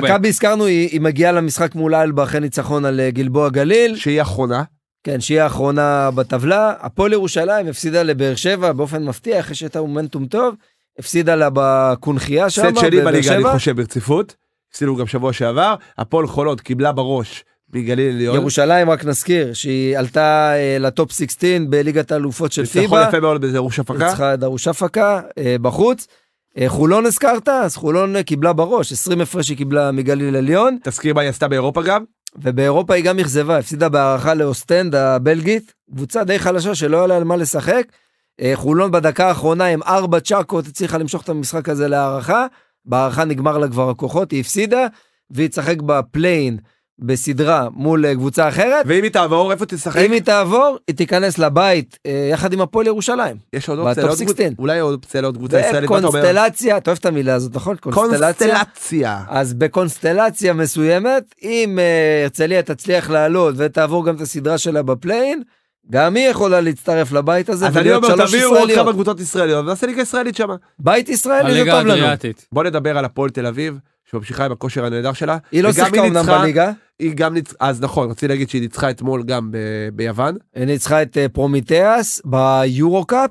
מכבי הזכרנו, היא מגיעה למשחק מול אלבע אחרי ניצחון על אה, גלבוע גליל. שהיא האחרונה. כן, שהיא האחרונה בטבלה. הפועל ירושלים הפסידה לבאר שבע באופן מפתיע, אחרי שהייתה מומנטום טוב, הפסידה לה בקונכייה שם, בבאר שבע. סט שני בליגה, אני חושב, ברציפות. הפסידו גם שבוע שעבר, הפועל חולות קיבלה בראש מגליל עליון. ירושלים, רק נזכיר, שהיא עלתה אה, לטופ 16 בליגת האלופות של פיבה. ניצחון יפה מאוד בדרוש הפקה. ניצחה דרוש הפקה אה, בחוץ. אה, חולון הזכרת, אז חולון אה, קיבלה בראש, 20 הפרש היא קיבלה מגליל עליון. תזכיר מה היא עשתה באירופה גם? ובאירופה היא גם אכזבה, הפסידה בהערכה לאוסטנד הבלגית, קבוצה די חלשה שלא היה לה על מה לשחק. אה, חולון בדקה האחרונה עם ארבע צ'אקות הצליחה למשוך את המשחק הזה להערכה. בהערכה נגמר לה כבר הכוחות, היא הפסידה, והיא תשחק בפליין. בסדרה מול אה, קבוצה אחרת. ואם היא תעבור, איפה תשחק? אם היא תעבור, היא תיכנס לבית אה, יחד עם הפועל ירושלים. יש עוד אופציה לעוד קבוצה, אולי עוד אופציה לעוד קבוצה ישראלית. קונסטלציה, אתה אוהב את המילה הזאת, נכון? קונסטלציה. אז בקונסטלציה מסוימת, אם אה, הרצליה תצליח לעלות ותעבור גם את הסדרה שלה בפליין, גם היא יכולה להצטרף לבית הזה אז אני אומר, תביאו עוד כמה קבוצות ישראליות, ונעשה ליגה ישראלית שם. בית ישראלי זה טוב לנו. בוא נדבר על הפועל תל אביב. שממשיכה עם הכושר הנהדר שלה. היא לא שיחקה אמנם בליגה. היא גם ניצחה, אז נכון, רציתי להגיד שהיא ניצחה אתמול גם ב... ביוון. היא ניצחה את אה, פרומיטיאס ביורו קאפ,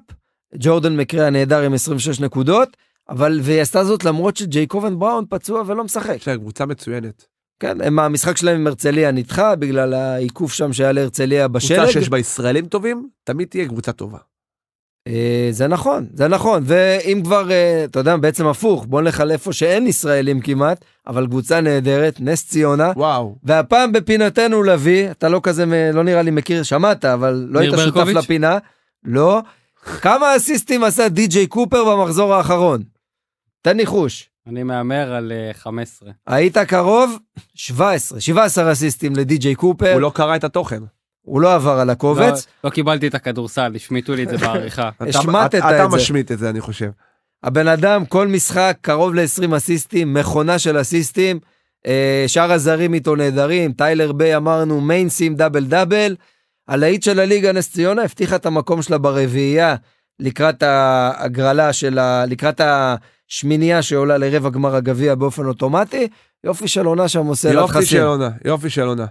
ג'ורדן מקרה הנהדר עם 26 נקודות, אבל והיא עשתה זאת למרות שג'ייקובן בראון פצוע ולא משחק. יש קבוצה מצוינת. כן, הם, המשחק שלהם עם הרצליה נדחה בגלל העיקוף שם שהיה להרצליה בשלג. קבוצה שיש בה ישראלים טובים, תמיד תהיה קבוצה טובה. אה, זה נכון, זה נכון, ואם כבר, אה, אתה יודע, בעצם הפוך, בוא נלך על איפה שאין ישראלים כמעט, אבל קבוצה נהדרת, נס ציונה. וואו. והפעם בפינתנו לביא, אתה לא כזה, לא נראה לי מכיר, שמעת, אבל לא היית ברקוביץ'? שותף לפינה. לא. כמה אסיסטים עשה די.ג'יי קופר במחזור האחרון? תן ניחוש. אני מהמר על 15. אה, היית קרוב? 17, 17 אסיסטים לדי.ג'יי קופר. הוא לא קרא את התוכן. הוא לא עבר על הקובץ. לא, לא קיבלתי את הכדורסל, השמיטו לי את זה בעריכה. [LAUGHS] השמטת את זה. אתה משמיט את זה, אני חושב. הבן אדם, כל משחק, קרוב ל-20 אסיסטים, מכונה של אסיסטים, אה, שאר הזרים איתו נהדרים, טיילר ביי אמרנו מיינסים דאבל דאבל. הלהיט של הליגה נס ציונה הבטיחה את המקום שלה ברביעייה לקראת ההגרלה של ה... לקראת השמינייה שעולה לרבע גמר הגביע באופן אוטומטי. יופי של עונה שם עושה לך חסים. יופי של עונה, יופי של עונה.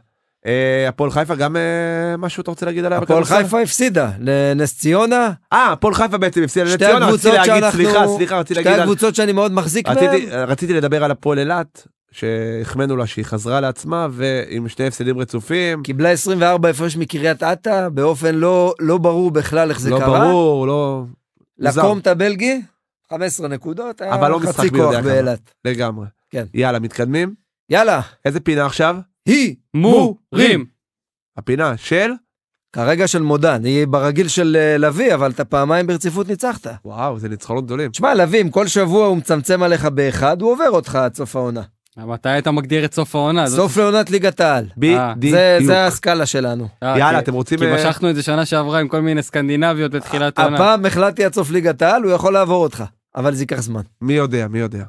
אה, הפועל חיפה גם אה, משהו אתה רוצה להגיד עליה? הפועל חיפה הפסידה לנס ציונה. אה, הפועל חיפה בעצם הפסידה לנס ציונה, רציתי להגיד, סליחה, סליחה, רציתי להגיד... שתי הקבוצות שאני מאוד מחזיק מהן. רציתי לדבר על הפועל אילת, שהחמאנו לה שהיא חזרה לעצמה ועם שני הפסדים רצופים. קיבלה 24 הפרש מקריית אתא באופן לא, לא ברור בכלל איך זה לא קרה. לא ברור, לא... לקומט הבלגי, 15 נקודות, אבל לא משחק מי יודע כמה. לגמרי. כן. יאללה, מתקדמים? יאללה. איזה פינה עכשיו? הימורים. הפינה של? כרגע של מודן, היא ברגיל של אה, לביא, אבל אתה פעמיים ברציפות ניצחת. וואו, זה ניצחונות גדולים. תשמע, לביא, אם כל שבוע הוא מצמצם עליך באחד, הוא עובר אותך עד סוף העונה. מתי אתה מגדיר את סוף העונה? סוף לעונת ליגת העל. בדיוק. זה הסקאלה שלנו. אה, יאללה, אתם רוצים... כי אה, משכנו את זה שנה שעברה עם כל מיני סקנדינביות בתחילת העונה. הפעם החלטתי עד סוף ליגת העל, הוא יכול לעבור אותך, אבל זה ייקח זמן. מי יודע, מי יודע.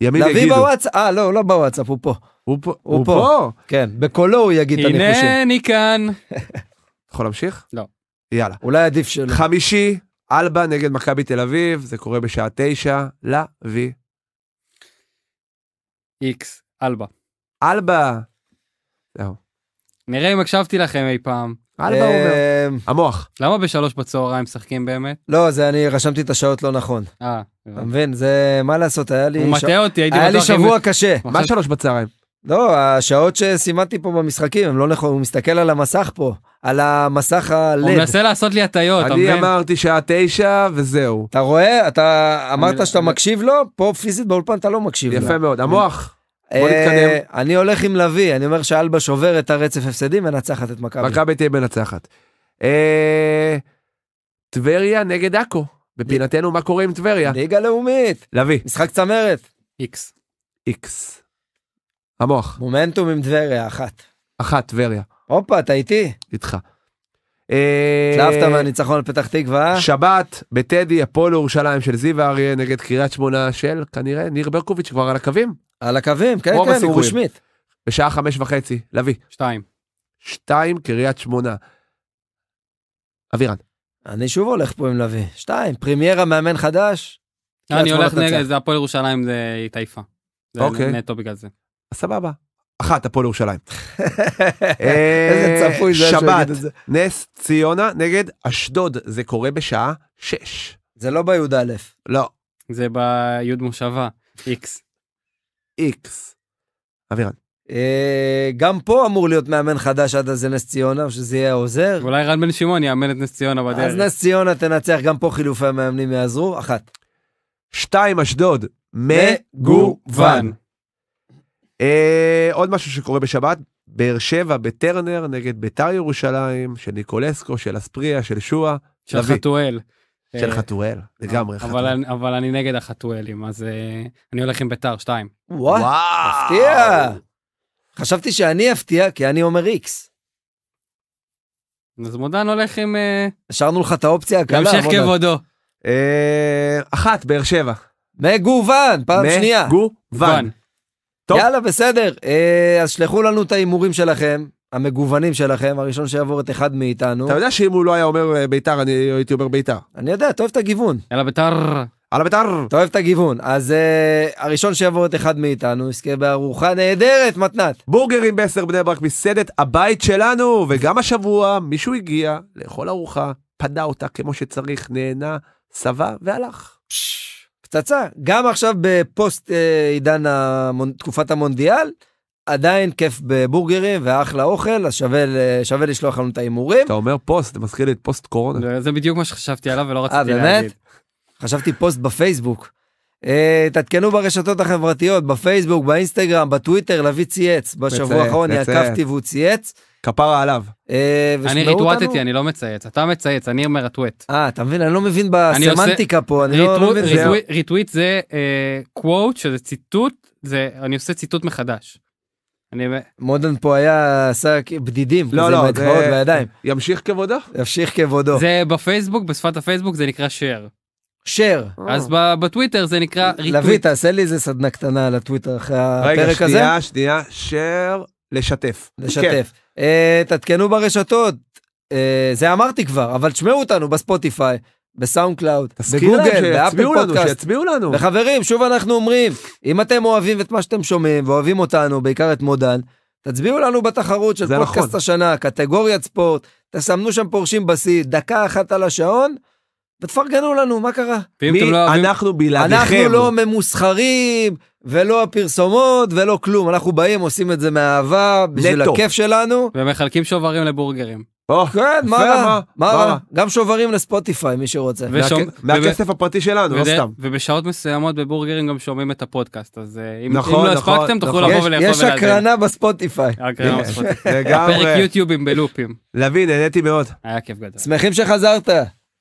ימים יגידו. לביא בוואטסאפ, אה, לא, לא בוואטסאפ, הוא פה. הוא פה, הוא פה, כן, בקולו הוא יגיד את הניחושים. הנה אני כאן. [LAUGHS] יכול להמשיך? לא. יאללה. אולי עדיף שלא. חמישי, אלבה נגד מכבי תל אביב, זה קורה בשעה תשע, לה לוי. איקס, אלבה. אלבה. זהו. נראה אם הקשבתי לכם אי פעם. אלבה אומר. אמ. המוח. למה בשלוש בצהריים משחקים באמת? לא, זה אני רשמתי את השעות לא נכון. אה. אתה מבין? זה מה לעשות, היה לי... הוא מטעה אותי, הייתי... היה לי שבוע קשה. מה שלוש בצהריים? לא, השעות שסימנתי פה במשחקים, הם לא נכון, הוא מסתכל על המסך פה, על המסך הלב. E הוא מנסה לעשות לי הטיות, אתה מבין? אני אמרתי שעה תשע וזהו. אתה רואה? אתה אמרת שאתה מקשיב לו, פה פיזית באולפן אתה לא מקשיב לו. יפה מאוד, המוח. אה, בוא נתקדם. אני הולך עם לביא, אני אומר שאלבה שובר את הרצף הפסדים מנצחת את מכבי. מכבי תהיה מנצחת. אה, טבריה נגד עכו, בפינתנו מה קורה עם טבריה? ליגה לאומית. לביא. משחק צמרת. איקס. איקס. המוח. מומנטום עם טבריה, אחת. אחת, טבריה. הופה, אתה איתי? איתך. התלהבת אה, מהניצחון על פתח תקווה? שבת, בטדי, הפועל ירושלים של זיו אריה נגד קריית שמונה של כנראה ניר ברקוביץ' כבר על הקווים. על הקווים, כן, כן, הוא רשמית. בשעה חמש וחצי, לביא. שתיים. שתיים, קריית שמונה. אבירן. אני שוב הולך פה עם לביא. שתיים, פרימיירה, מאמן חדש. אני הולך נגד, זה הפועל ירושלים, זה התעייפה. אוקיי. זה נטו בגלל זה. סבבה. אחת הפועל ירושלים. [LAUGHS] אה, איזה צפוי זה שבת, נס ציונה נגד אשדוד, זה קורה בשעה 6. זה לא בי"א. לא. זה בי"ד מושבה, איקס. איקס. אבירן. אה, גם פה אמור להיות מאמן חדש עד אז נס ציונה, שזה יהיה עוזר. אולי רן בן שמעון יאמן את נס ציונה בדרך. אז נס ציונה תנצח, גם פה חילופי המאמנים יעזרו, אחת. שתיים, אשדוד. מגוון. אה, עוד משהו שקורה בשבת, באר שבע בטרנר נגד ביתר ירושלים, של ניקולסקו, של אספריה, של שואה. של לבי. חתואל. של אה, חתואל, לגמרי אבל, חתואל. אני, אבל אני נגד החתואלים, אז אה, אני הולך עם ביתר 2. וואו, מפתיע. חשבתי שאני אפתיע, כי אני אומר איקס. אז מודן הולך עם... אה, השארנו לך את האופציה הקלה. להמשך כבודו. אה, אחת, באר שבע. מגוון, פעם שנייה. מגוון. טוב. יאללה, בסדר. אה, אז שלחו לנו את ההימורים שלכם. המגוונים שלכם, הראשון שיעבור את אחד מאיתנו. אתה יודע שאם הוא לא היה אומר אה, ביתר, אני הייתי אומר ביתר. אני יודע, אתה אוהב את הגיוון. יאללה ביתר. יאללה ביתר. אתה אוהב את הגיוון. אז uh, הראשון שיעבור את אחד מאיתנו יזכה בארוחה נהדרת, מתנת. בורגרים בעשר בני ברק, מסעדת הבית שלנו, וגם השבוע מישהו הגיע לאכול ארוחה, פדה אותה כמו שצריך, נהנה, שבע והלך. פשש. פצצה. גם עכשיו בפוסט אה, עידן המונ... תקופת המונדיאל, עדיין כיף בבורגרים ואחלה אוכל, אז שווה, שווה לשלוח לנו את ההימורים. אתה אומר פוסט, זה מזכיר לי את פוסט קורונה. זה בדיוק מה שחשבתי עליו ולא רציתי 아, אה, להגיד. חשבתי פוסט בפייסבוק. אה, תעדכנו ברשתות החברתיות, בפייסבוק, באינסטגרם, בטוויטר, לביא צייץ. בשבוע האחרון עקבתי והוא צייץ. כפרה עליו. אה, אני ריטואטתי, אני לא מצייץ, אתה מצייץ, אני אומר הטווט. אה, אתה מבין, אני לא מבין בסמנטיקה פה, אני לא, לא מבין. ריטוויט זה קוואט, אה, שזה ציטוט, אני עושה ציטוט מחדש. מודן פה היה עשה בדידים, לא, לא, זה... ימשיך כבודו? ימשיך כבודו. זה בפייסבוק, בשפת הפייסבוק זה נקרא שייר. שייר. אז בטוויטר זה נקרא ריטוויט. לביא, תעשה לי איזה סדנה קטנה על הטוויטר אחרי הפרק הזה. רגע, שנייה, שנייה, שייר. לשתף. לשתף. כן. אה, תעדכנו ברשתות, אה, זה אמרתי כבר, אבל תשמעו אותנו בספוטיפיי, בסאונד קלאוד, בגוגל, באפל פודקאסט. שיצביעו לנו. וחברים, שוב אנחנו אומרים, אם אתם אוהבים את מה שאתם שומעים ואוהבים אותנו, בעיקר את מודן, תצביעו לנו בתחרות של פודקאסט נכון. השנה, קטגוריית ספורט, תסמנו שם פורשים בשיא, דקה אחת על השעון. ותפרגנו לנו, מה קרה? מי? לא אנחנו בלעדיכם. אנחנו לא ממוסחרים, ולא הפרסומות ולא כלום, אנחנו באים, עושים את זה מאהבה, בשביל לטוב. הכיף שלנו. ומחלקים שוברים לבורגרים. Oh, כן, מה מה, מה מה. גם שוברים לספוטיפיי, מי שרוצה. ושומע- מהכסף הפרטי שלנו, לא סתם. ובשעות מסוימות בבורגרים גם שומעים את הפודקאסט, אז אה, אם נכון, אם לא נכון. הספקתם נכון, תוכלו נכון. לבוא ולאכול ולאכול יש הקרנה בספוטיפיי. [LAUGHS] הקרנה מספיק. [LAUGHS] פרק יוטיובים בלופים. לוין, נהניתי מאוד. היה כיף גדול. שמחים שחזרת.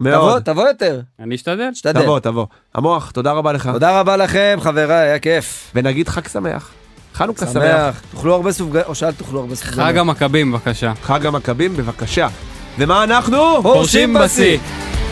מאוד. תבוא, תבוא יותר. אני אשתדל. אשתדל. תבוא, תבוא. המוח, תודה רבה לך. תודה רבה לכם, חבריי, היה כיף. ונגיד חג שמח. חנוכה שמח. שמח. תאכלו הרבה סופגניות, או שאל תאכלו הרבה סופגניות. חג המכבים, בבקשה. חג המכבים, בבקשה. ומה אנחנו? פורשים בשיא.